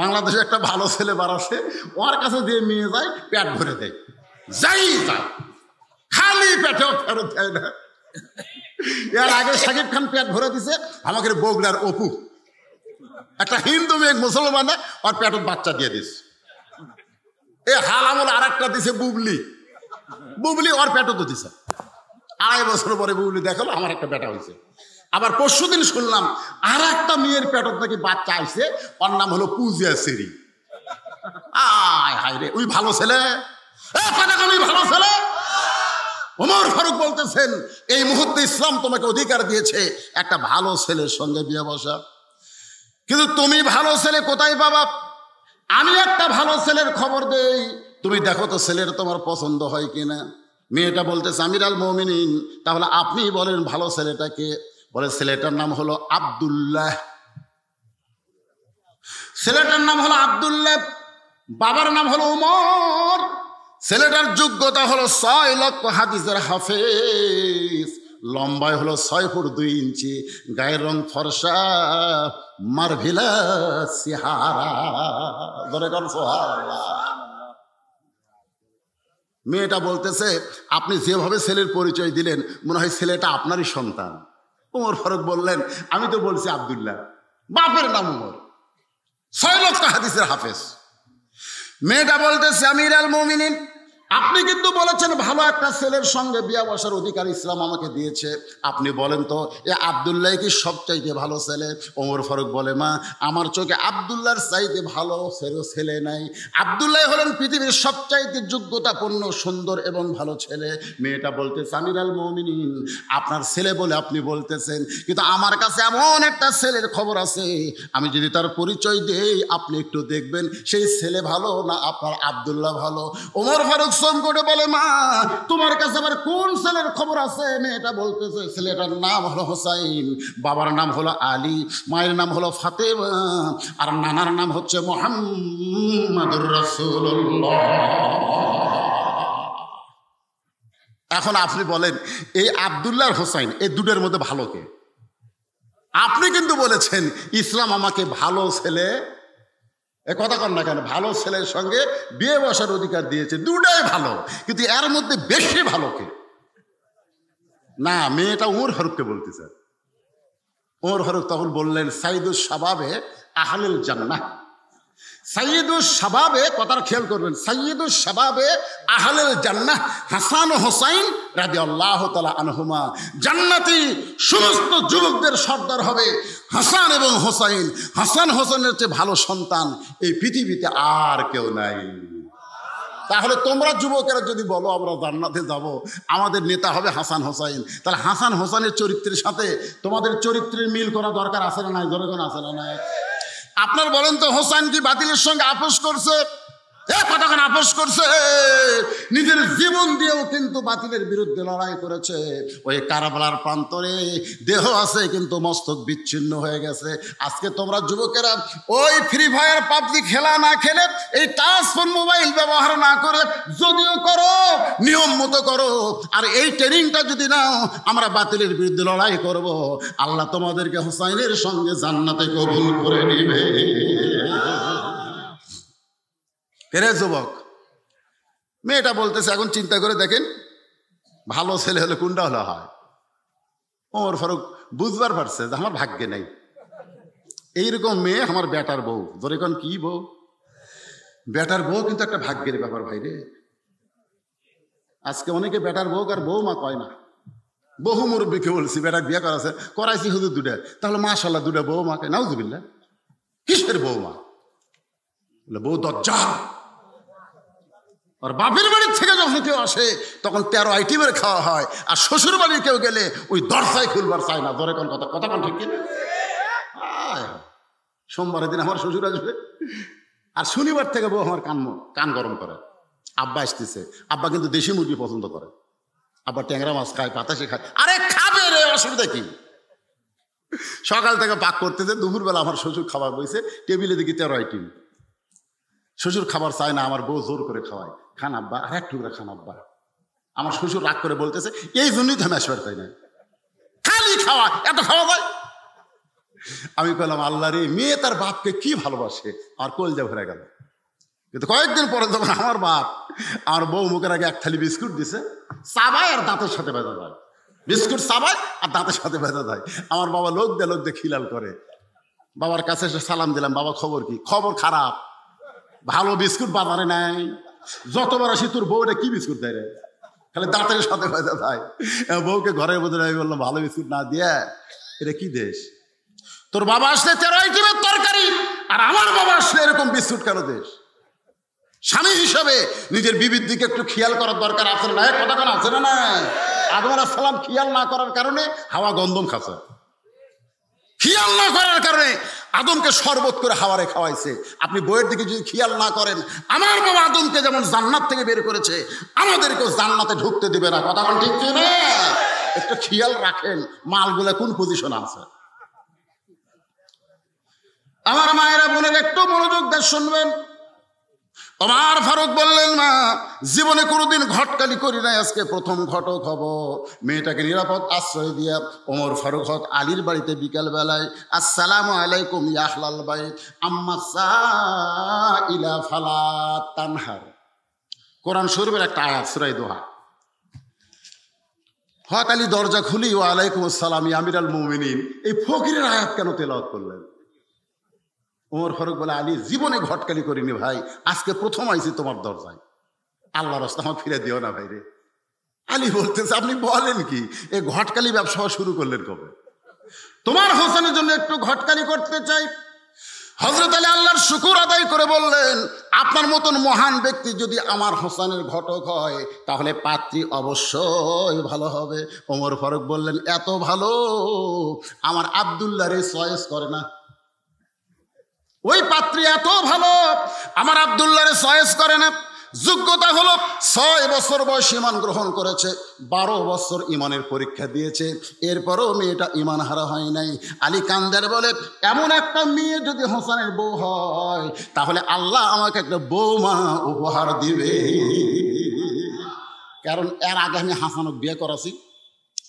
বাংলাদেশে একটা ভালো ছেলে বাড়াছে ওর কাছে যে মেয়ে যায় পেট ভরে দেয় যাই যায় খালি পেটেও ফেরত দেয় না এর আগে শাকিব খান পেট ভরে দিছে আমাকে বগলার অপু একটা হিন্দু মেয়ে মুসলমানে ওর পেটত বাচ্চা দিয়ে দিস এ হাল আমল আর একটা দিছে বুবলি বুবলি ওর পেটও তো দিছে আড়াই বছর পরে বুবলি দেখলো আমার একটা বেটা হয়েছে আবার পরশু দিন শুনলাম আর একটা মেয়ের পেটর নাকি বাচ্চা আইছে ওর নাম হলো পূজা সেরি আয় হায় রে ওই ভালো ছেলে ভালো ছেলে ওমর ফারুক বলতেছেন এই মুহূর্তে ইসলাম তোমাকে অধিকার দিয়েছে একটা ভালো ছেলের সঙ্গে বিয়ে বসা কিন্তু তুমি ভালো ছেলে কোথায় পাবা আমি একটা ভালো ছেলের খবর দেই তুমি দেখো তো ছেলের তোমার পছন্দ হয় কিনা মেয়েটা বলতেছে আমিরাল আল মমিনিন তাহলে আপনি বলেন ভালো ছেলেটাকে বলে ছেলেটার নাম হলো আবদুল্লাহ ছেলেটার নাম হলো আবদুল্লাহ বাবার নাম হলো উমর ছেলেটার যোগ্যতা হলো ছয় লক্ষ হাদিসের হাফেজ লম্বায় হলো ছয় ফুট দুই ইঞ্চি গায়ের রং ফর্সা মার্ভিলা সিহারা ধরে মেয়েটা বলতেছে আপনি যেভাবে ছেলের পরিচয় দিলেন মনে হয় ছেলেটা আপনারই সন্তান ওমর ফারুক বললেন আমি তো বলছি আবদুল্লাহ বাপের নাম ওমর ছয় লক্ষ হাদিসের হাফেজ মেয়েটা বলতেছে আমির আল মমিনিন আপনি কিন্তু বলেছেন ভালো একটা ছেলের সঙ্গে বিয়া বসার অধিকার ইসলাম আমাকে দিয়েছে আপনি বলেন তো এ আবদুল্লাহ কি সবচাইতে ভালো ছেলে ওমর ফারুক বলে মা আমার চোখে আবদুল্লার চাইতে ভালো ছেলে নাই আবদুল্লাহ হলেন পৃথিবীর সবচাইতে যোগ্যতাপূর্ণ সুন্দর এবং ভালো ছেলে মেয়েটা বলতে সামিরাল মমিনিন আপনার ছেলে বলে আপনি বলতেছেন কিন্তু আমার কাছে এমন একটা ছেলের খবর আছে আমি যদি তার পরিচয় দেই আপনি একটু দেখবেন সেই ছেলে ভালো না আপনার আবদুল্লাহ ভালো ওমর ফারুক কসম করে বলে মা তোমার কাছে আবার কোন ছেলের খবর আছে মেয়েটা বলতেছে ছেলেটার নাম হলো হোসাইন বাবার নাম হলো আলী মায়ের নাম হলো ফাতেমা আর নানার নাম হচ্ছে মোহাম্মদুর রসুল্লাহ এখন আপনি বলেন এই আবদুল্লাহ হোসাইন এই দুটোর মধ্যে ভালো কে আপনি কিন্তু বলেছেন ইসলাম আমাকে ভালো ছেলে একথা কথা না কেন ভালো ছেলের সঙ্গে বিয়ে বসার অধিকার দিয়েছে দুটাই ভালো কিন্তু এর মধ্যে বেশি ভালো কে না মেয়েটা ওর হরুককে বলতে চায় ওর হরুক তখন বললেন সাইদুস সাবাবে আহলেল জান্নাত সাইয়দুল সাবাবে কথাটা খেয়াল করবেন সাইয়দুল সাবাবে আহলেল জান্নাহ হাসান হোসাইন রাজি আল্লাহ তালা আনহুমা জান্নাতি সমস্ত যুবকদের সর্দার হবে হাসান এবং হোসাইন হাসান হোসেনের চেয়ে ভালো সন্তান এই পৃথিবীতে আর কেউ নাই তাহলে তোমরা যুবকেরা যদি বলো আমরা জান্নাতে যাব আমাদের নেতা হবে হাসান হোসাইন তাহলে হাসান হোসানের চরিত্রের সাথে তোমাদের চরিত্রের মিল করা দরকার আছে না নাই দরকার আছে না নাই আপনার বলেন তো হোসাইন কি বাতিলের সঙ্গে আপোষ করছে এ কতক্ষণ করছে নিজের জীবন দিয়েও কিন্তু বাতিলের বিরুদ্ধে লড়াই করেছে ওই কারাবালার প্রান্তরে দেহ আছে কিন্তু মস্তক বিচ্ছিন্ন হয়ে গেছে আজকে তোমরা যুবকেরা ওই ফ্রি ফায়ার পাবজি খেলা না খেলে এই টাচ ফোন মোবাইল ব্যবহার না করে যদিও করো নিয়ম মতো করো আর এই ট্রেনিংটা যদি নাও আমরা বাতিলের বিরুদ্ধে লড়াই করব আল্লাহ তোমাদেরকে হুসাইনের সঙ্গে জান্নাতে কবুল করে নেবে ফেরে যুবক মেয়েটা বলতেছে এখন চিন্তা করে দেখেন ভালো ছেলে হলে কোনটা হলে হয় ওমর ফারুক বুঝবার পারছে যে আমার ভাগ্যে নেই এইরকম মেয়ে আমার বেটার বউ ধরেকন কি বউ বেটার বউ কিন্তু একটা ভাগ্যের ব্যাপার ভাইরে আজকে অনেকে বেটার বউ আর বউ মা কয় না বহু মুরব্বীকে বলছি বেটার বিয়ে করাছে করাইছি শুধু দুটা তাহলে মাশাল্লাহ দুটা বউ মাকে নাউজুবিল্লা কিসের বউ মা বউ দরজা আর বাপের বাড়ির থেকে যখন কেউ আসে তখন তেরো আইটেমের খাওয়া হয় আর শ্বশুর বাড়ির কেউ গেলে ওই দরজায় খুলবার চায় না দরে কোন কথা কথা কোন ঠিক কিনা সোমবারের দিন আমার শ্বশুর আসবে আর শনিবার থেকে বউ আমার কান কান গরম করে আব্বা আসতেছে আব্বা কিন্তু দেশি মুরগি পছন্দ করে আব্বা ট্যাংরা মাছ খায় পাতাসে খায় আরে খাবে রে অসুবিধা কি সকাল থেকে পাক করতেছে দুপুরবেলা আমার শ্বশুর খাবার বইছে টেবিলে দেখি তেরো আইটেম শ্বশুর খাবার চায় না আমার বউ জোর করে খাওয়ায় খান আব্বা আর এক টুকরা খান আব্বা আমার শ্বশুর রাগ করে বলতেছে এই জন্যই তো আমি আসবার তাই না খালি খাওয়া এত খাওয়া যায় আমি বললাম আল্লাহ রে মেয়ে তার বাপকে কি ভালোবাসে আর কলজা ভরে গেল কিন্তু কয়েকদিন পরে তখন আমার বাপ আমার বউ মুখের আগে এক থালি বিস্কুট দিছে চাবায় আর দাঁতের সাথে বেঁধা যায় বিস্কুট চাবায় আর দাঁতের সাথে বেঁধা যায় আমার বাবা লোক দে লোক দে খিলাল করে বাবার কাছে এসে সালাম দিলাম বাবা খবর কি খবর খারাপ ভালো বিস্কুট বাজারে নেয় যতবার আসি তোর বউ এটা কি বিস্কুট দেয় রে খালি দাঁতের সাথে বাজা যায় বউকে ঘরের বোধ আমি বললাম ভালো বিস্কুট না দিয়ে এটা কি দেশ তোর বাবা আসলে তেরো আইটেমের তরকারি আর আমার বাবা আসলে এরকম বিস্কুট কেন দেশ স্বামী হিসাবে নিজের বিবির দিকে একটু খেয়াল করার দরকার আছে না কথা কেন আছে না না আদমার সালাম খেয়াল না করার কারণে হাওয়া গন্ধম খাচ্ছে খেয়াল না করার কারণে আদমকে শরবত করে হাওয়ারে খাওয়াইছে আপনি বইয়ের দিকে যদি খেয়াল না করেন আমার বাবা আদমকে যেমন জান্নাত থেকে বের করেছে আমাদেরকেও জান্নাতে ঢুকতে দেবে না কথা ঠিক একটু খেয়াল রাখেন মালগুলো কোন পজিশন আছে আমার মায়েরা বোনের একটু মনোযোগ দেশ শুনবেন তোমার ফারুক বললেন মা জীবনে কোনোদিন ঘটকালি করি নাই আজকে প্রথম ঘটক হব মেয়েটাকে নিরাপদ আশ্রয় দিয়া ওমর ফারুক হক আলীর বাড়িতে বিকাল বেলায় আসসালাম আলাইকুম ইয়াহলাল বাই আম্মা ইলা ফালা তানহার কোরআন শরীফের একটা আশ্রয় দোহা হক আলী দরজা খুলি ও আলাইকুম আসসালাম আমির আল মোমিনিন এই ফকিরের আয়াত কেন তেলাওয়াত করলেন ওমর ফারুক বলে আলী জীবনে ঘটকালি করিনি ভাই আজকে প্রথম আইছি তোমার দরজায় আল্লাহ রাস্তা আমার ফিরে দিও না ভাইরে আলী বলতেছে আপনি বলেন কি এ ঘটকালি ব্যবসা শুরু করলেন কবে তোমার হোসেনের জন্য একটু ঘটকালি করতে চাই হজরত আলী আল্লাহর শুকুর আদায় করে বললেন আপনার মতন মহান ব্যক্তি যদি আমার হোসানের ঘটক হয় তাহলে পাত্রী অবশ্যই ভালো হবে ওমর ফারুক বললেন এত ভালো আমার আবদুল্লাহ রে সয়েস করে না ওই পাত্রী এত ভালো আমার আবদুল্লারে সয়েস করে না যোগ্যতা হলো ছয় বছর বয়স ইমান গ্রহণ করেছে বারো বছর ইমানের পরীক্ষা দিয়েছে এরপরও মেয়েটা ইমান হারা হয় নাই আলী কান্দার বলে এমন একটা মেয়ে যদি হোসানের বউ হয় তাহলে আল্লাহ আমাকে একটা বৌমা উপহার দিবে কারণ এর আগে আমি হাসানক বিয়ে করাছি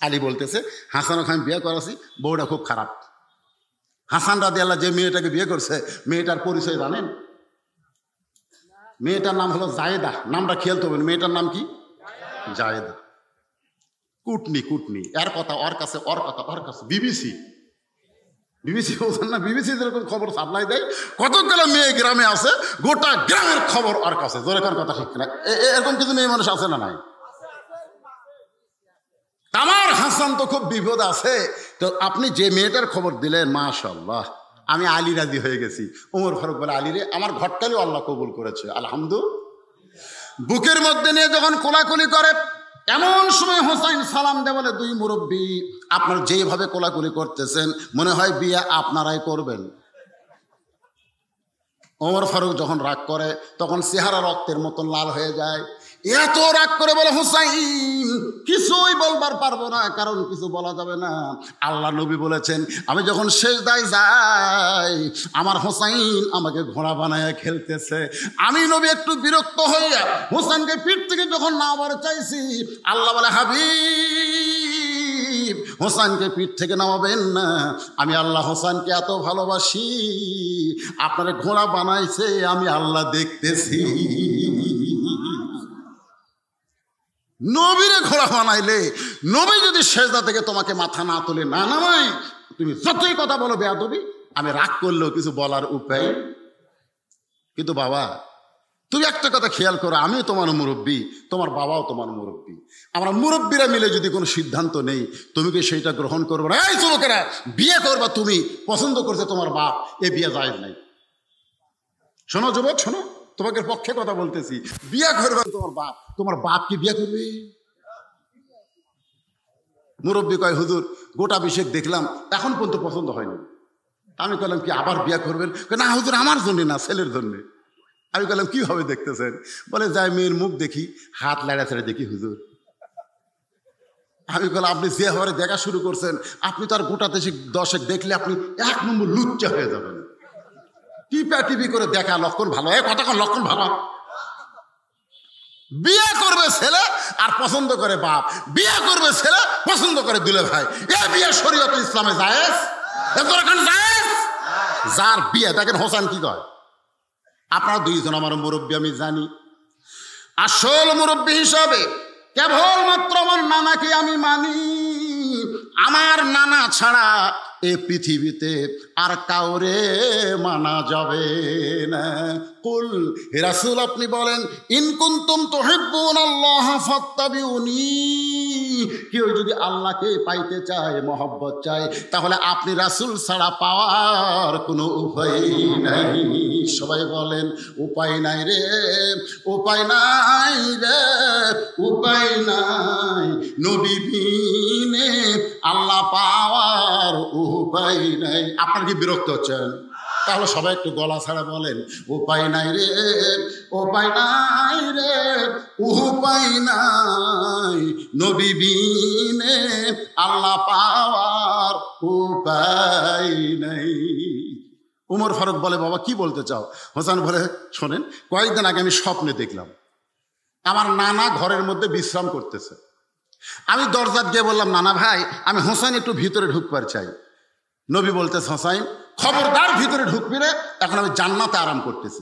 আলী বলতেছে হাসানক আমি বিয়ে করাছি বউটা খুব খারাপ হাসান রাদি আল্লাহ যে মেয়েটাকে বিয়ে করছে মেয়েটার পরিচয় জানেন মেয়েটার নাম হলো জায়েদা নামটা খেয়াল তবেন মেয়েটার নাম কি জায়েদা কুটনি কুটনি এর কথা ওর কাছে ওর কথা ওর কাছে বিবিসি বিবিসি বলছেন না বিবিসি যেরকম খবর সাপ্লাই দেয় কতগুলো মেয়ে গ্রামে আছে গোটা গ্রামের খবর ওর কাছে জোরে কথা ঠিক না এরকম কিছু মেয়ে মানুষ আছে না নাই আমার হাসান তো খুব বিপদ আছে তো আপনি যে মেয়েটার খবর দিলেন মাশাল্লাহ আমি আলী রাজি হয়ে গেছি ওমর ফারুক বলে আলী রে আমার ঘটকালি আল্লাহ কবুল করেছে আলহামদু বুকের মধ্যে নিয়ে যখন কোলাকুলি করে এমন সময় হোসাইন সালাম দে বলে দুই মুরব্বী আপনার যেভাবে কোলাকুলি করতেছেন মনে হয় বিয়ে আপনারাই করবেন ওমর ফারুক যখন রাগ করে তখন চেহারা রক্তের মতন লাল হয়ে যায় এত রাগ করে বলে হুসাইন কিছুই বলবার পারবো না কারণ কিছু বলা যাবে না আল্লাহ নবী বলেছেন আমি যখন শেষ দায় যাই আমার হোসাইন আমাকে ঘোড়া বানায় খেলতেছে আমি নবী একটু বিরক্ত হইয়া হোসাইনকে পিঠ থেকে যখন নামাবার চাইছি আল্লাহ বলে হাবিব হোসাইনকে পিঠ থেকে নামাবেন না আমি আল্লাহ হোসাইনকে এত ভালোবাসি আপনারা ঘোড়া বানাইছে আমি আল্লাহ দেখতেছি নবীরে ঘোড়া বানাইলে নবী যদি শেষদা থেকে তোমাকে মাথা না তুলে না নামাই তুমি যতই কথা বলো বেয়াদবি আমি রাগ করলেও কিছু বলার উপায় কিন্তু বাবা তুমি একটা কথা খেয়াল করো আমিও তোমার মুরব্বী তোমার বাবাও তোমার মুরব্বী আমরা মুরব্বীরা মিলে যদি কোনো সিদ্ধান্ত নেই তুমি কি সেইটা গ্রহণ করবে না এই তোমাকেরা বিয়ে করবা তুমি পছন্দ করছে তোমার বাপ এ বিয়ে যায় নাই শোনো যুবক শোনো তোমাকে পক্ষে কথা বলতেছি বিয়া করবে তোমার বাপ তোমার বাপ কি বিয়া করবে মুরব্বী কয় হুজুর গোটা বিষেক দেখলাম এখন পর্যন্ত পছন্দ হয়নি আমি কলাম কি আবার বিয়া করবেন না হুজুর আমার জন্যে না ছেলের জন্যে আমি কি হবে দেখতেছেন বলে যাই মেয়ের মুখ দেখি হাত লাড়া ছেড়ে দেখি হুজুর আমি কলাম আপনি যে হওয়ারে দেখা শুরু করছেন আপনি তার গোটা দেশে দশেক দেখলে আপনি এক নম্বর লুচ্চা হয়ে যাবেন টিপা টিপি করে দেখা লক্ষণ ভালো এ কতক্ষণ লক্ষণ ভালো বিয়ে করবে ছেলে আর পছন্দ করে বাপ বিয়ে করবে ছেলে পছন্দ করে দুলে ভাই এ বিয়ে শরীয়ত ইসলামে জায়েজ যার বিয়ে দেখেন হোসান কি কয় আপনারা দুইজন আমার মুরব্বী আমি জানি আসল মুরব্বী হিসাবে কেবলমাত্র আমার নানাকে আমি মানি আমার নানা ছাড়া এ পৃথিবীতে আর কাউরে মানা যাবে না কুল রাসুল আপনি বলেন ইনকুন্তুম তো হেব্বুন আল্লাহ ফত্তাবি উনি কেউ যদি আল্লাহকে পাইতে চায় মহব্বত চায় তাহলে আপনি রাসুল ছাড়া পাওয়ার কোনো উপায় নাই সবাই বলেন উপায় নাই রে উপায় নাই রে উপায় নাই নবী আল্লাহ পাওয়ার ও উপায় নাই আপনার কি বিরক্ত হচ্ছেন তাহলে সবাই একটু গলা ছাড়া বলেন উপায় নাই রে উপায় নাই রে উপায় নাই নবী বিনে আল্লাহ পাওয়ার উপায় নাই উমর ফারুক বলে বাবা কি বলতে চাও হোসান বলে শোনেন কয়েকদিন আগে আমি স্বপ্নে দেখলাম আমার নানা ঘরের মধ্যে বিশ্রাম করতেছে আমি দরজার গিয়ে বললাম নানা ভাই আমি হোসেন একটু ভিতরে ঢুকবার চাই নবী বলতে হোসাইন খবরদার ভিতরে ঢুকবি রে এখন আমি জান্নাতে আরাম করতেছি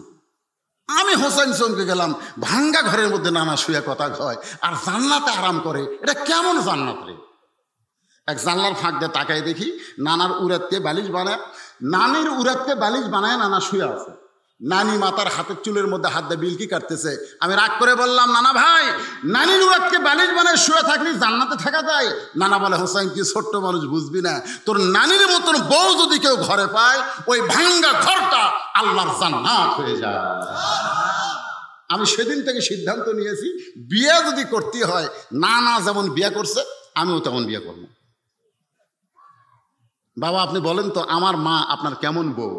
আমি হোসাইন চমকে গেলাম ভাঙ্গা ঘরের মধ্যে নানা শুয়ে কথা হয় আর জান্নাতে আরাম করে এটা কেমন জান্নাত রে এক জানলার ফাঁক দিয়ে তাকাই দেখি নানার উড়াতকে বালিশ বানায় নানির উড়াতকে বালিশ বানায় নানা শুয়ে আছে নানি মাতার হাতের চুলের মধ্যে হাত দিয়ে বিলকি কাটতেছে আমি রাগ করে বললাম নানা ভাই নানি নুরাতকে বালিশ বানায় শুয়ে থাকলে জান্নাতে থাকা যায় নানা বলে হোসাইন তুই ছোট্ট মানুষ বুঝবি না তোর নানির মতন বউ যদি কেউ ঘরে পায় ওই ভাঙ্গা ঘরটা আল্লাহর জান্নাত হয়ে যায় আমি সেদিন থেকে সিদ্ধান্ত নিয়েছি বিয়ে যদি করতে হয় না না যেমন বিয়ে করছে আমিও তেমন বিয়ে করব বাবা আপনি বলেন তো আমার মা আপনার কেমন বউ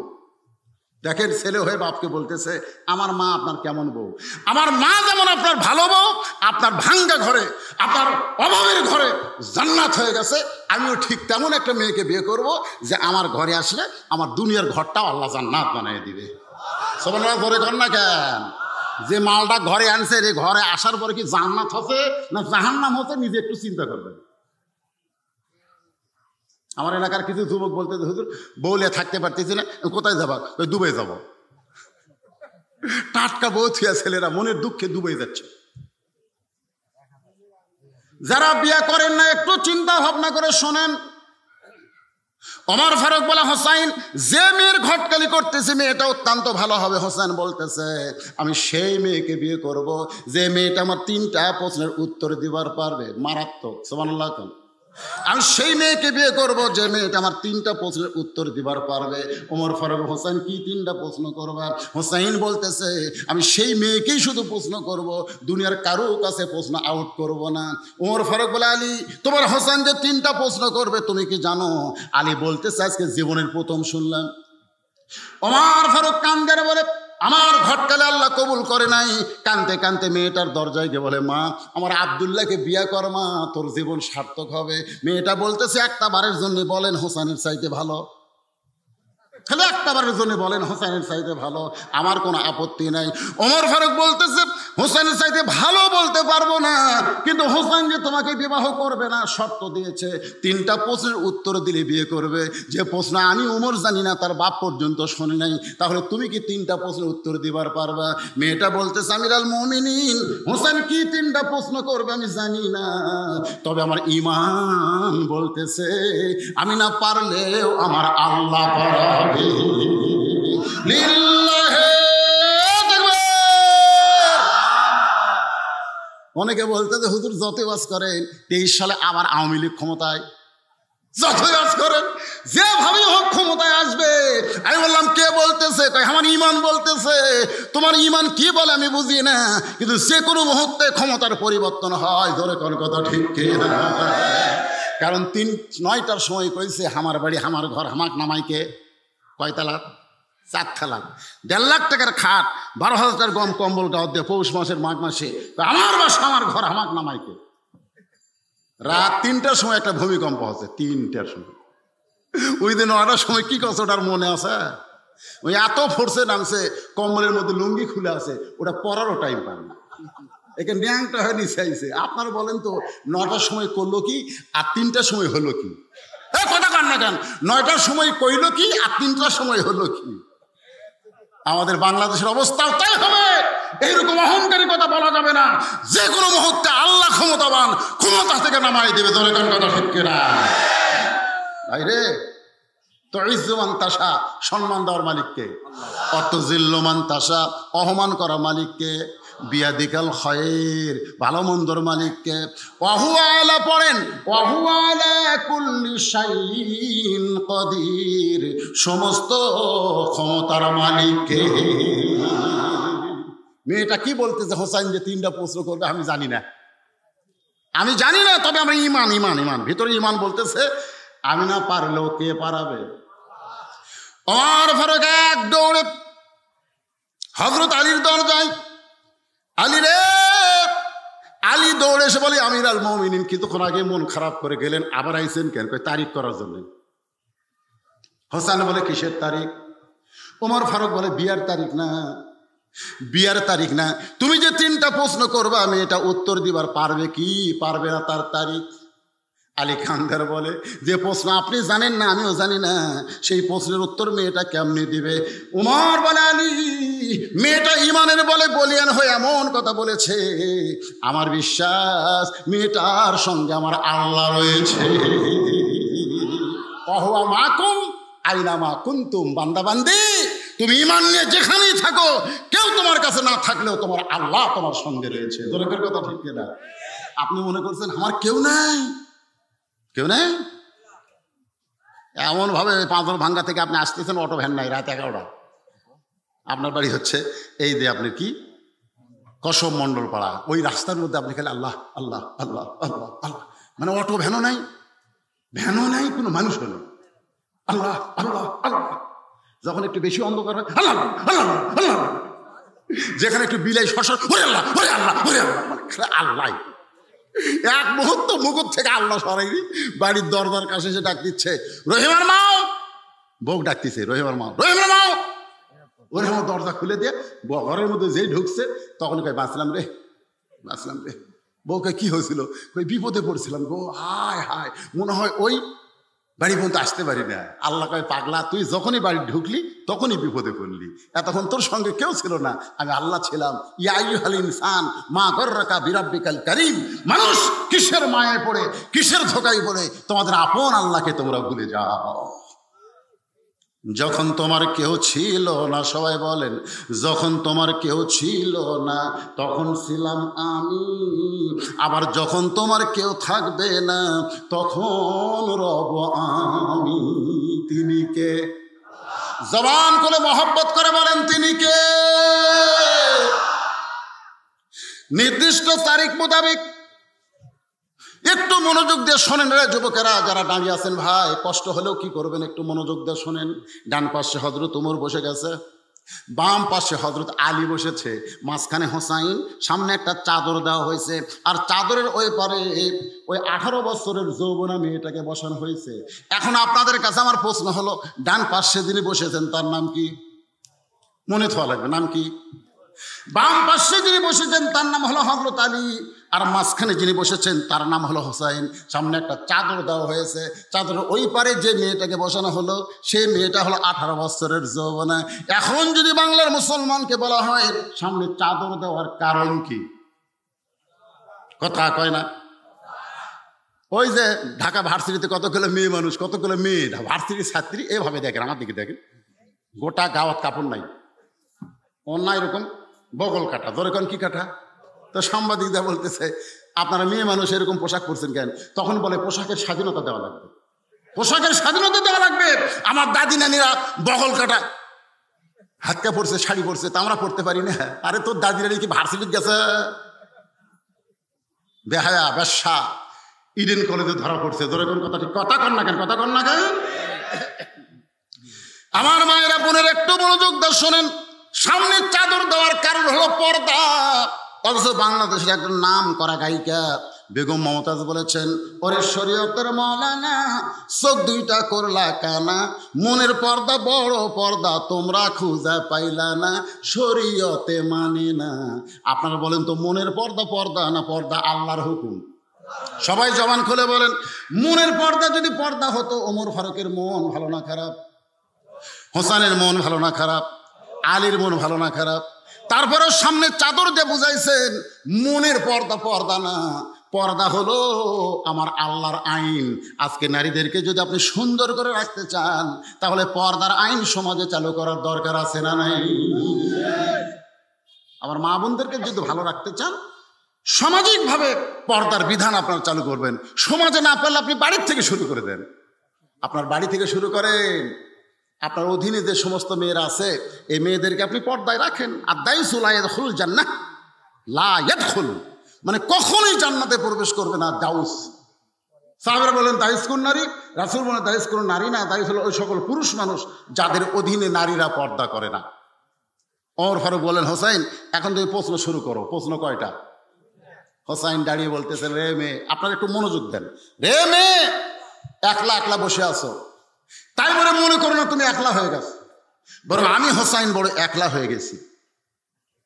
দেখেন ছেলে হয়ে বাপকে বলতেছে আমার মা আপনার কেমন বউ আমার মা যেমন আপনার ভালো বউ আপনার ভাঙ্গা ঘরে আপনার অভাবের ঘরে জান্নাত হয়ে গেছে আমিও ঠিক তেমন একটা মেয়েকে বিয়ে করব যে আমার ঘরে আসলে আমার দুনিয়ার ঘরটাও আল্লাহ জান্নাত বানিয়ে দিবে সবাই ঘরে কর না কেন যে মালটা ঘরে আনছে রে ঘরে আসার পরে কি জান্নাত হচ্ছে না জাহান্নাম হচ্ছে নিজে একটু চিন্তা করবেন আমার এলাকার কিছু যুবক বলতে হুজুর থাকতে পারতেছি না কোথায় যাবা ওই দুবাই যাব টাটকা বউ ছেলেরা মনের দুঃখে দুবাই যাচ্ছে যারা বিয়ে করেন না একটু চিন্তা ভাবনা করে শোনেন অমর ফারুক বলে হোসাইন যে মেয়ের ঘটকালি করতেছে মেয়েটা অত্যন্ত ভালো হবে হোসাইন বলতেছে আমি সেই মেয়েকে বিয়ে করব যে মেয়েটা আমার তিনটা প্রশ্নের উত্তর দিবার পারবে মারাত্মক সোমান আমি সেই মেয়েকে বিয়ে করব যে মেয়েটা আমার তিনটা প্রশ্নের উত্তর দিবার পারবে ওমর ফারুক হোসেন কি তিনটা প্রশ্ন করবার হোসেন বলতেছে আমি সেই মেয়েকেই শুধু প্রশ্ন করব দুনিয়ার কারো কাছে প্রশ্ন আউট করব না ওমর ফারুক বলে আলী তোমার হোসেন যে তিনটা প্রশ্ন করবে তুমি কি জানো আলী বলতেছে আজকে জীবনের প্রথম শুনলাম ওমর ফারুক কান্দের বলে আমার ঘটকালে আল্লাহ কবুল করে নাই কানতে কানতে মেয়েটার দরজায় গিয়ে বলে মা আমার আবদুল্লাহকে বিয়া কর মা তোর জীবন সার্থক হবে মেয়েটা বলতেছে একটা বারের জন্য বলেন হোসানের চাইতে ভালো তাহলে বারের জন্য বলেন হোসেনের সাইতে ভালো আমার কোনো আপত্তি নাই ওমর ফারুক বলতেছে হোসেনের সাইতে ভালো বলতে পারবো না কিন্তু হোসেন যে তোমাকে বিবাহ করবে না শর্ত দিয়েছে তিনটা প্রশ্নের উত্তর দিলে বিয়ে করবে যে প্রশ্ন আমি উমর জানি না তার বাপ পর্যন্ত শুনি নাই তাহলে তুমি কি তিনটা প্রশ্নের উত্তর দিবার পারবা মেয়েটা বলতে সামির আল মমিনিন হোসেন কি তিনটা প্রশ্ন করবে আমি জানি না তবে আমার ইমান বলতেছে আমি না পারলেও আমার আল্লাহ পারবে অনেকে বলতে যে হুজুর যত বাস করেন তেইশ সালে আবার আওয়ামী লীগ ক্ষমতায় যত বাস করেন যেভাবে হোক ক্ষমতায় আসবে আমি বললাম কে বলতেছে আমার ইমান বলতেছে তোমার ইমান কি বলে আমি বুঝি না কিন্তু যে কোনো মুহূর্তে ক্ষমতার পরিবর্তন হয় ধরে কোন কথা ঠিক কে কারণ তিন নয়টার সময় কইছে আমার বাড়ি আমার ঘর হামাক নামাইকে কয় তালা চার থালা দেড় লাখ টাকার খাট বারো হাজার গম কম্বল গাওয়া দিয়ে পৌষ মাসের মাঘ মাসে আমার বাসা আমার ঘর আমার নামাইকে রাত তিনটার সময় একটা ভূমিকম্প হচ্ছে তিনটার সময় ওই দিন নয়টার সময় কি করছে ওটার মনে আছে ওই এত ফোর্সে নামছে কম্বলের মধ্যে লুঙ্গি খুলে আছে ওটা পরারও টাইম পায় না একে ন্যাংটা হয়ে নিচে আইছে আপনারা বলেন তো নটার সময় করলো কি আর তিনটার সময় হলো কি কথা কান না কেন নয়টার সময় কইল কি আর তিনটার সময় হলো কি আমাদের বাংলাদেশের অবস্থাও তাই হবে এইরকম অহংকারী কথা বলা যাবে না যে কোনো মুহূর্তে আল্লাহ ক্ষমতাবান ক্ষমতা থেকে নামাই দেবে তোর কান কথা ঠিক না তাই রে ইজ্জমান তাসা সম্মান দেওয়ার মালিককে অত জিল্লমান তাসা অহমান করা মালিককে বিয়াদিকাল খয়ের ভালো মন্দর মালিককে অহুয়ালা পড়েন অহুয়ালা কুল্লি সাইন কদির সমস্ত ক্ষমতার মালিককে মেয়েটা কি বলতেছে হোসাইন যে তিনটা প্রশ্ন করবে আমি জানি না আমি জানি না তবে আমার ইমান ইমান ইমান ভিতরে ইমান বলতেছে আমি না পারলেও কে পারাবে আমার ফারুক এক দৌড়ে হজরত আলীর দরজায় আলী রে আলী দৌড়ে এসে বলে আমির আল মৌমিনিন কিছুক্ষণ আগে মন খারাপ করে গেলেন আবার আইসেন কেন কয় তারিখ করার জন্য হোসান বলে কিসের তারিখ ওমর ফারুক বলে বিয়ার তারিখ না বিয়ার তারিখ না তুমি যে তিনটা প্রশ্ন করবা আমি এটা উত্তর দিবার পারবে কি পারবে না তার তারিখ আলী খানদার বলে যে প্রশ্ন আপনি জানেন না আমিও জানি না সেই প্রশ্নের উত্তর মেয়েটা কেমনি দিবে উমর বলে আলী মেয়েটা ইমানের বলে বলিয়ান হয়ে এমন কথা বলেছে আমার বিশ্বাস মেয়েটার সঙ্গে আমার আল্লাহ রয়েছে মা কুম আইনা মা কুন্তুম বান্দাবান্দি তুমি ইমান নিয়ে যেখানেই থাকো কেউ তোমার কাছে না থাকলেও তোমার আল্লাহ তোমার সঙ্গে রয়েছে কথা ঠিক না আপনি মনে করছেন আমার কেউ নাই কেউ নেই এমনভাবে পাঁচল ভাঙ্গা থেকে আপনি আসতেছেন অটো ভ্যান নাই রাত এগারোটা আপনার বাড়ি হচ্ছে এই দিয়ে আপনি কি কসম মন্ডল পাড়া ওই রাস্তার মধ্যে আপনি খালি আল্লাহ আল্লাহ আল্লাহ আল্লাহ আল্লাহ মানে অটো ভ্যানও নাই ভ্যানও নাই কোনো মানুষও নেই আল্লাহ আল্লাহ আল্লাহ যখন একটু বেশি অন্ধকার হয় আল্লাহ আল্লাহ আল্লাহ যেখানে একটু বিলাই শসর আল্লাহ আল্লাহ আল্লাহ মানে আল্লাহ এক মুহূর্ত মুকুট থেকে আল্লাহ সরাইনি বাড়ির দরদার কাছে এসে ডাক দিচ্ছে রহিমার মাও বউ ডাকতেছে রহিমার মাও রহিমার মাও ওর দরজা খুলে দিয়ে ঘরের মধ্যে যেই ঢুকছে তখন কয় বাঁচলাম রে বাঁচলাম রে বউকে কি হয়েছিল ওই বিপদে পড়ছিলাম গো হায় হায় মনে হয় ওই বাড়ি পর্যন্ত আসতে পারি না আল্লাহ কয় পাগলা তুই যখনই বাড়ি ঢুকলি তখনই বিপদে পড়লি এতক্ষণ তোর সঙ্গে কেউ ছিল না আমি আল্লাহ ছিলাম ইয়াইহাল ইনসান মা রাখা বিরাব্বিকাল করিম মানুষ কিসের মায়ায় পড়ে কিসের ধোকায় পড়ে তোমাদের আপন আল্লাহকে তোমরা ভুলে যাও যখন তোমার কেউ ছিল না সবাই বলেন যখন তোমার কেউ ছিল না তখন ছিলাম আমি আবার যখন তোমার কেউ থাকবে না তখন রব আমি তিনি কে জবান করে মহব্বত করে বলেন তিনি কে নির্দিষ্ট তারিখ মোতাবেক একটু মনোযোগ দিয়ে শোনেন রে যুবকেরা যারা দাঁড়িয়ে আছেন ভাই কষ্ট হলেও কি করবেন একটু মনোযোগ দিয়ে শোনেন ডান পাশে হজরত উমর বসে গেছে বাম পাশে হজরত আলী বসেছে মাঝখানে হোসাইন সামনে একটা চাদর দেওয়া হয়েছে আর চাদরের ওই পরে ওই আঠারো বছরের যৌবনা মেয়েটাকে বসানো হয়েছে এখন আপনাদের কাছে আমার প্রশ্ন হলো ডান পাশে যিনি বসেছেন তার নাম কি মনে থাকবে লাগবে নাম কি বাম পাশে যিনি বসেছেন তার নাম হলো হজরত আলী আর মাঝখানে যিনি বসেছেন তার নাম হলো হোসাইন সামনে একটা চাদর দেওয়া হয়েছে চাদর ওই পারে যে মেয়েটাকে বসানো হলো সেই মেয়েটা হলো আঠারো বছরের যৌবনা এখন যদি বাংলার মুসলমানকে বলা হয় সামনে চাদর দেওয়ার কারণ কি কথা কয় না ওই যে ঢাকা ভার্সিটিতে কতগুলো মেয়ে মানুষ কতগুলো মেয়ে ভার্সিটির ছাত্রী এভাবে দেখেন আমার দিকে দেখেন গোটা গাওয়ার কাপড় নাই অন্য এরকম বগল কাটা ধরে কি কাটা তো সাংবাদিকদের বলতেছে আপনারা মেয়ে মানুষ এরকম পোশাক পরছেন কেন তখন বলে পোশাকের স্বাধীনতা দেওয়া লাগবে পোশাকের স্বাধীনতা দেওয়া লাগবে আমার দাদি নানিরা বগল কাটা হাতকা পড়ছে শাড়ি পরছে তা আমরা পড়তে পারি না আরে তোর দাদি নানি কি ভার্সিটির গেছে বেহায়া ব্যবসা ইডেন কলেজে ধরা পড়ছে ধরে কোন কথা ঠিক কথা কন না কেন কথা কন না কেন আমার মায়েরা বোনের একটু মনোযোগ দর্শনেন শোনেন সামনে চাদর দেওয়ার কারণ হলো পর্দা অথচ বাংলাদেশের একজন নাম করা গায়িকা বেগম মমতাজ বলেছেন ওরে শরীয়তের মৌলানা চোখ দুইটা করলা কানা মনের পর্দা বড় পর্দা তোমরা খুঁজা পাইলা না শরীয়তে মানে না আপনারা বলেন তো মনের পর্দা পর্দা না পর্দা আল্লাহর হুকুম সবাই জবান খুলে বলেন মনের পর্দা যদি পর্দা হতো ওমর ফারুকের মন ভালো না খারাপ হোসানের মন ভালো না খারাপ আলীর মন ভালো না খারাপ তারপরে সামনে চাদর দিয়ে বুঝাইছেন মনের পর্দা পর্দা না পর্দা হলো আমার আল্লাহর আইন আজকে নারীদেরকে যদি আপনি সুন্দর করে রাখতে চান তাহলে পর্দার আইন সমাজে চালু করার দরকার আছে না নাই আমার মা বোনদেরকে যদি ভালো রাখতে চান সামাজিকভাবে পর্দার বিধান আপনার চালু করবেন সমাজে না পারলে আপনি বাড়ির থেকে শুরু করে দেন আপনার বাড়ি থেকে শুরু করেন আপনার অধীনে যে সমস্ত মেয়েরা আছে এই মেয়েদেরকে আপনি পর্দায় রাখেন আর দায় সুলায়েদ খুল জান্না লায়েদ খুল মানে কখনই জান্নাতে প্রবেশ করবে না দাউস সাহেবরা বলেন দায়স কোন নারী রাসুল বলেন দায়স কোন নারী না দায়স হলো ওই সকল পুরুষ মানুষ যাদের অধীনে নারীরা পর্দা করে না অমর ফারুক বলেন হোসাইন এখন তুমি প্রশ্ন শুরু করো প্রশ্ন কয়টা হোসাইন দাঁড়িয়ে বলতেছেন রে মেয়ে আপনারা একটু মনোযোগ দেন রে মেয়ে একলা একলা বসে আছো তাই বলে মনে করো না তুমি একলা হয়ে গেছো বরং আমি হোসাইন বড় একলা হয়ে গেছি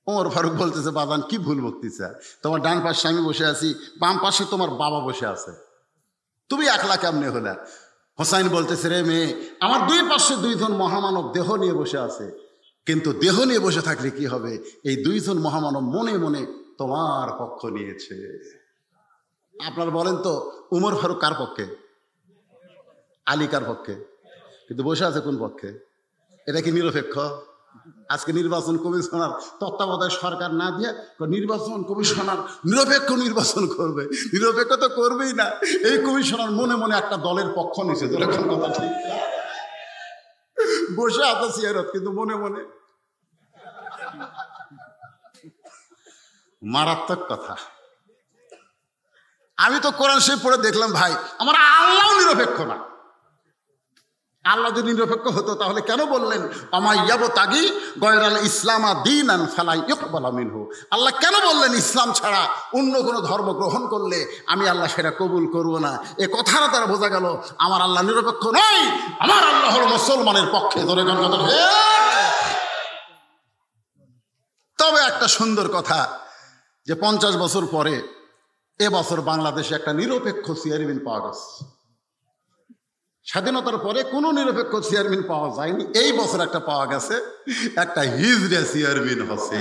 ওমর ফারুক বলতেছে বাবান কি ভুল বক্তি স্যার তোমার ডান পাশে আমি বসে আছি বাম পাশে তোমার বাবা বসে আছে তুমি একলা কেমনে হলে হোসাইন বলতেছে রে মেয়ে আমার দুই পাশে দুইজন মহামানব দেহ নিয়ে বসে আছে কিন্তু দেহ নিয়ে বসে থাকলে কি হবে এই দুইজন মহামানব মনে মনে তোমার পক্ষ নিয়েছে আপনারা বলেন তো উমর ফারুক কার পক্ষে আলী কার পক্ষে কিন্তু বসে আছে কোন পক্ষে এটা কি নিরপেক্ষ আজকে নির্বাচন কমিশনার তত্ত্বাবধায়ক সরকার না দিয়ে নির্বাচন কমিশনার নিরপেক্ষ নির্বাচন করবে নিরপেক্ষ তো করবেই না এই কমিশনার মনে মনে একটা দলের পক্ষ নিছে যেরকম কথা ঠিক বসে আছে সিয়ারত কিন্তু মনে মনে মারাত্মক কথা আমি তো কোরআন শরীফ পড়ে দেখলাম ভাই আমার আল্লাহ নিরপেক্ষ না আল্লাহ যদি নিরপেক্ষ হতো তাহলে কেন বললেন অমাইয়াব তাগি গয়রাল ইসলাম দিন আন ফালাই মিনহু আল্লাহ কেন বললেন ইসলাম ছাড়া অন্য কোনো ধর্ম গ্রহণ করলে আমি আল্লাহ সেটা কবুল করব না এ কথাটা তারা বোঝা গেল আমার আল্লাহ নিরপেক্ষ নয় আমার আল্লাহ হল মুসলমানের পক্ষে ধরে তবে একটা সুন্দর কথা যে পঞ্চাশ বছর পরে এবছর বাংলাদেশে একটা নিরপেক্ষ সিয়ারিবিন পাওয়া গেছে স্বাধীনতার পরে কোনো নিরপেক্ষ চেয়ারম্যান পাওয়া যায়নি এই বছর একটা পাওয়া গেছে একটা হিজড়ে চেয়ারম্যান হচ্ছে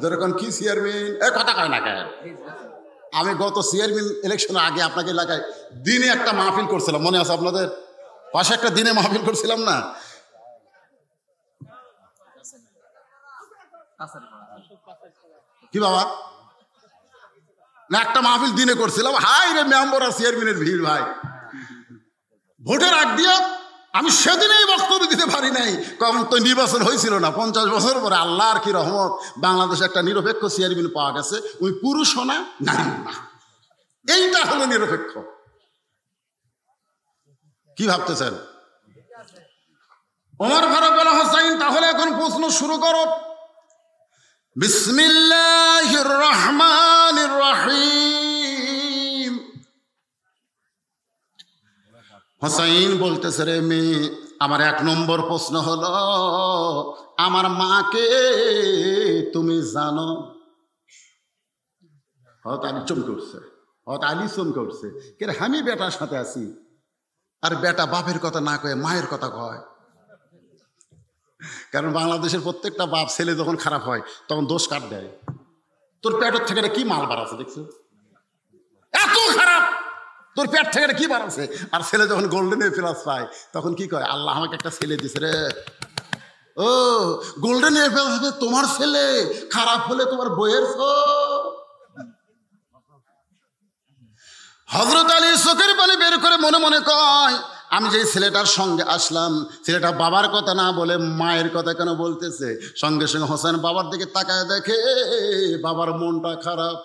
যেরকম কি চেয়ারম্যান এ কথা কয় না কেন আমি গত চেয়ারম্যান ইলেকশনের আগে আপনাকে এলাকায় দিনে একটা মাহফিল করছিলাম মনে আছে আপনাদের পাশে একটা দিনে মাহফিল করছিলাম না কি বাবা না একটা মাহফিল দিনে করছিলাম হাই রে মেম্বর আর চেয়ারম্যানের ভিড় ভাই ভোটের আগ দিয়া আমি সেদিনেই বক্তব্য দিতে পারি নাই কখন তো নির্বাচন হয়েছিল না পঞ্চাশ বছর পরে আল্লাহর কি রহমত বাংলাদেশে একটা নিরপেক্ষ চেয়ারম্যান পাওয়া গেছে ওই পুরুষও না নারী না এইটা হলো নিরপেক্ষ কি ভাবতেছেন ওমর ফারুক বলা হোসাইন তাহলে এখন প্রশ্ন শুরু করো বিসমিল্লাহ রহমান রহিম হোসাইন বলতেছে রে মেয়ে আমার এক নম্বর প্রশ্ন হল আমার মাকে তুমি জানো হত আলি চমকে উঠছে হত আলি চমকে উঠছে কে আমি বেটার সাথে আছি আর বেটা বাপের কথা না কয়ে মায়ের কথা কয় কারণ বাংলাদেশের প্রত্যেকটা বাপ ছেলে যখন খারাপ হয় তখন দোষ কাট দেয় তোর পেটের থেকে কি মাল আছে দেখছো এত খারাপ তোর পেট থেকে কি আছে আর ছেলে যখন গোল্ডেন এ প্লাস পায় তখন কি কয় আল্লাহ আমাকে একটা ছেলে দিছে রে ও গোল্ডেন এ প্লাস তোমার ছেলে খারাপ হলে তোমার বইয়ের হজরত আলী চোখের পানি বের করে মনে মনে কয় আমি যে ছেলেটার সঙ্গে আসলাম ছেলেটা বাবার কথা না বলে মায়ের কথা কেন বলতেছে সঙ্গে সঙ্গে হোসেন বাবার দিকে তাকায় দেখে বাবার মনটা খারাপ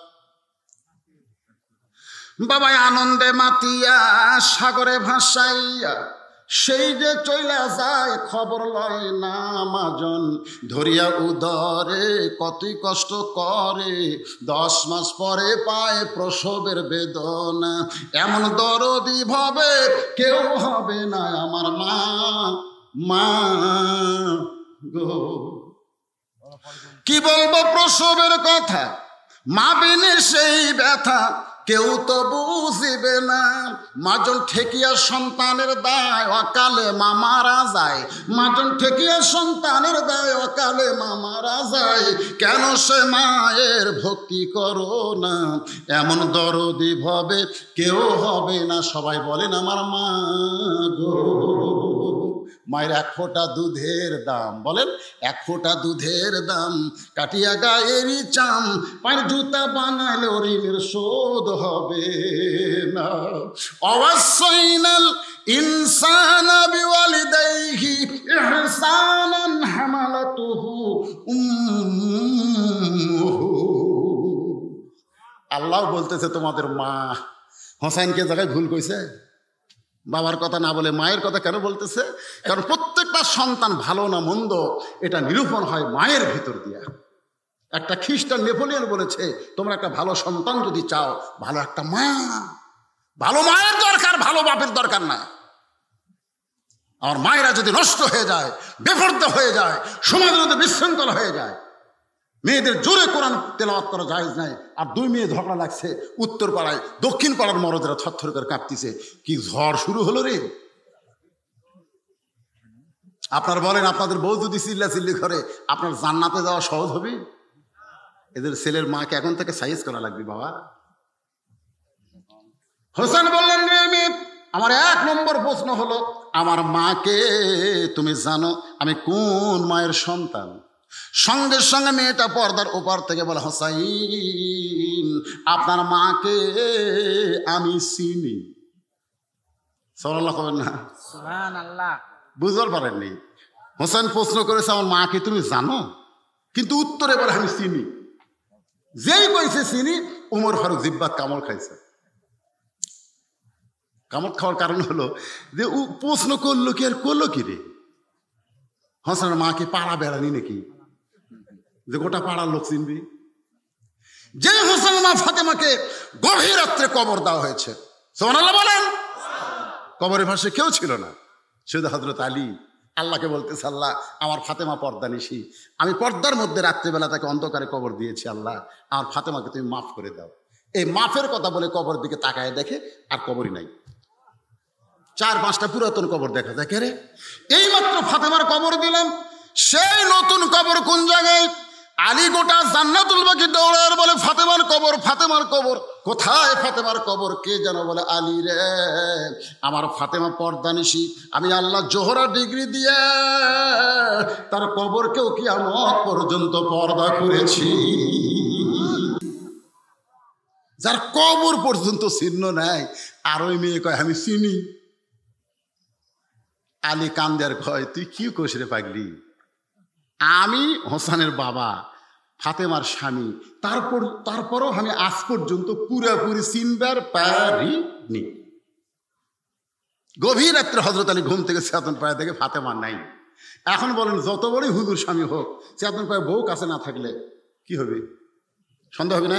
বাবায় আনন্দে মাতিয়া সাগরে ভাসাইয়া সেই যে চইলা যায় খবর লয় না মাজন ধরিয়া উদরে কতই কষ্ট করে দশ মাস পরে পায় প্রসবের বেদনা এমন দরদি ভাবে কেউ হবে না আমার মা মা গো কি বলবো প্রসবের কথা মা বিনে সেই ব্যথা কেউ তো বুঝিবে না মাজন ঠেকিয়া সন্তানের দায় অকালে মামারা যায় মাজন ঠেকিয়া সন্তানের দায় অকালে মামারা যায় কেন সে মায়ের ভক্তি করো না এমন দরদি ভবে কেউ হবে না সবাই বলেন আমার মা গো মায়ের এক ফোঁটা দুধের দাম বলেন এক ফোঁটা দুধের দাম কাটিয়া গায়েরই চাম পায়ের জুতা বানাইলে ঋণের শোধ হবে না অবশ্যইনাল ইনসানা বিওয়ালিদাইহি ইহসানান হামালাতুহু আল্লাহ বলতেছে তোমাদের মা হোসাইনকে জায়গায় ভুল কইছে বাবার কথা না বলে মায়ের কথা কেন বলতেছে কারণ প্রত্যেকটা সন্তান ভালো না মন্দ এটা নিরূপণ হয় মায়ের ভিতর দিয়া একটা খ্রিস্টান নেপোলিয়ান বলেছে তোমরা একটা ভালো সন্তান যদি চাও ভালো একটা মা ভালো মায়ের দরকার ভালো বাপের দরকার না আমার মায়েরা যদি নষ্ট হয়ে যায় বেপর্দ হয়ে যায় সমাজের মধ্যে বিশৃঙ্খল হয়ে যায় মেয়েদের জোরে কোরআন তেলাওয়াত করা জায়েজ নাই আর দুই মেয়ে ঝগড়া লাগছে উত্তর পাড়ায় দক্ষিণ পাড়ার মরদেরা থরথর করে কাঁপতিছে কি ঝড় শুরু হলো রে আপনার বলেন আপনাদের বউ যদি চিল্লা চিল্লি করে আপনার জান্নাতে যাওয়া সহজ হবে এদের ছেলের মাকে এখন থেকে সাইজ করা লাগবে বাবা হোসেন বললেন আমার এক নম্বর প্রশ্ন হলো আমার মাকে তুমি জানো আমি কোন মায়ের সন্তান সঙ্গে সঙ্গে মেয়েটা পর্দার উপর থেকে বলে হোসাইন আপনার মাকে আমি চিনি সরাল্লাহ না বুঝতে পারেননি হোসেন প্রশ্ন করেছে আমার মাকে তুমি জানো কিন্তু উত্তরে বলে আমি চিনি যেই কইছে চিনি উমর ফারুক জিব্বাত কামড় খাইছে কামড় খাওয়ার কারণ হলো যে প্রশ্ন করলো কি আর করলো কি রে হোসেনের মাকে পাড়া বেড়ানি নাকি যে গোটা পাড়ার লোক চিনবি যে হোসেন মা ফাতেমাকে গভীর রাত্রে কবর দেওয়া হয়েছে সোমানাল্লাহ বলেন কবরের ভাষে কেউ ছিল না শুধু হজরত আলী আল্লাহকে বলতে আল্লাহ আমার ফাতেমা পর্দা নিশি আমি পর্দার মধ্যে রাত্রিবেলা তাকে অন্ধকারে কবর দিয়েছি আল্লাহ আমার ফাতেমাকে তুমি মাফ করে দাও এই মাফের কথা বলে কবর দিকে তাকায় দেখে আর কবরই নাই চার পাঁচটা পুরাতন কবর দেখা যায় কে রে এইমাত্র ফাতেমার কবর দিলাম সেই নতুন কবর কোন জায়গায় আলী গোটা জান্নাতুল বাকি দৌড়ার বলে ফাতেমার কবর ফাতেমার কবর কোথায় ফাতেমার কবর কে যেন বলে আলী রে আমার ফাতেমা নিশি আমি আল্লাহ জোহরা ডিগ্রি দিয়ে তার কবরকেও কি আমার পর্যন্ত পর্দা করেছি যার কবর পর্যন্ত চিহ্ন নাই আর ওই মেয়ে কয় আমি চিনি আলী কান্দার কয় তুই কি কোষ রে পাগলি আমি হোসানের বাবা ফাতেমার স্বামী তারপর তারপরও আমি আজ পর্যন্ত পুরাপুরি চিনবার নি গভীর রাত্রে হজরত আলী ঘুম থেকে চেতন পায়ে থেকে ফাতেমা নাই এখন বলেন যত বড়ই হুজুর স্বামী হোক চেতন পায়ে বউ কাছে না থাকলে কি হবে সন্দেহ হবে না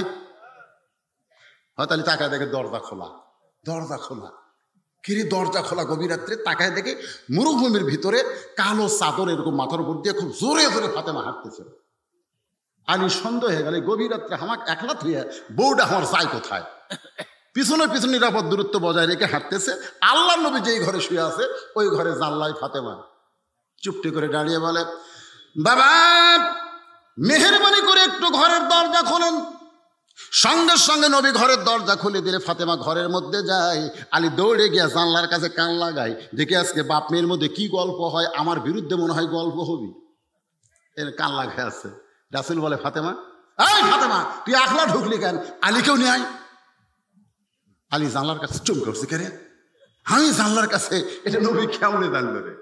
হয়তো তাকায় দেখে দরজা খোলা দরজা খোলা ঘিরে দরজা খোলা গভীর রাত্রে তাকায় দেখে মরুভূমির ভিতরে কালো চাদর এরকম মাথার উপর দিয়ে খুব জোরে জোরে ফাতেমা হাঁটতেছে আলী সন্দেহ হয়ে গেলে গভীর রাত্রে আমার একলা থুয়ে বউটা আমার যায় কোথায় পিছনে পিছনে নিরাপদ দূরত্ব বজায় রেখে হাঁটতেছে আল্লাহ নবী যেই ঘরে শুয়ে আছে ওই ঘরে জাল্লাই ফাতেমা চুপটি করে দাঁড়িয়ে বলে বাবা মেহরবানি করে একটু ঘরের দরজা খোলেন সঙ্গে সঙ্গে নবী ঘরের দরজা খুলে দিলে ফাতেমা ঘরের মধ্যে যায় আলী দৌড়ে গিয়া জানলার কাছে কান লাগায় দেখে আজকে বাপ মেয়ের মধ্যে কি গল্প হয় আমার বিরুদ্ধে মনে হয় গল্প হবি এর কান লাগাই আছে রাসুল বলে ফাতেমা এই ফাতেমা তুই আখলা ঢুকলি কেন আলীকেও নিয়ে আয় আলী জানলার কাছে চুম করছি কে রে আমি জানলার কাছে এটা নবী কেমনে জানলো রে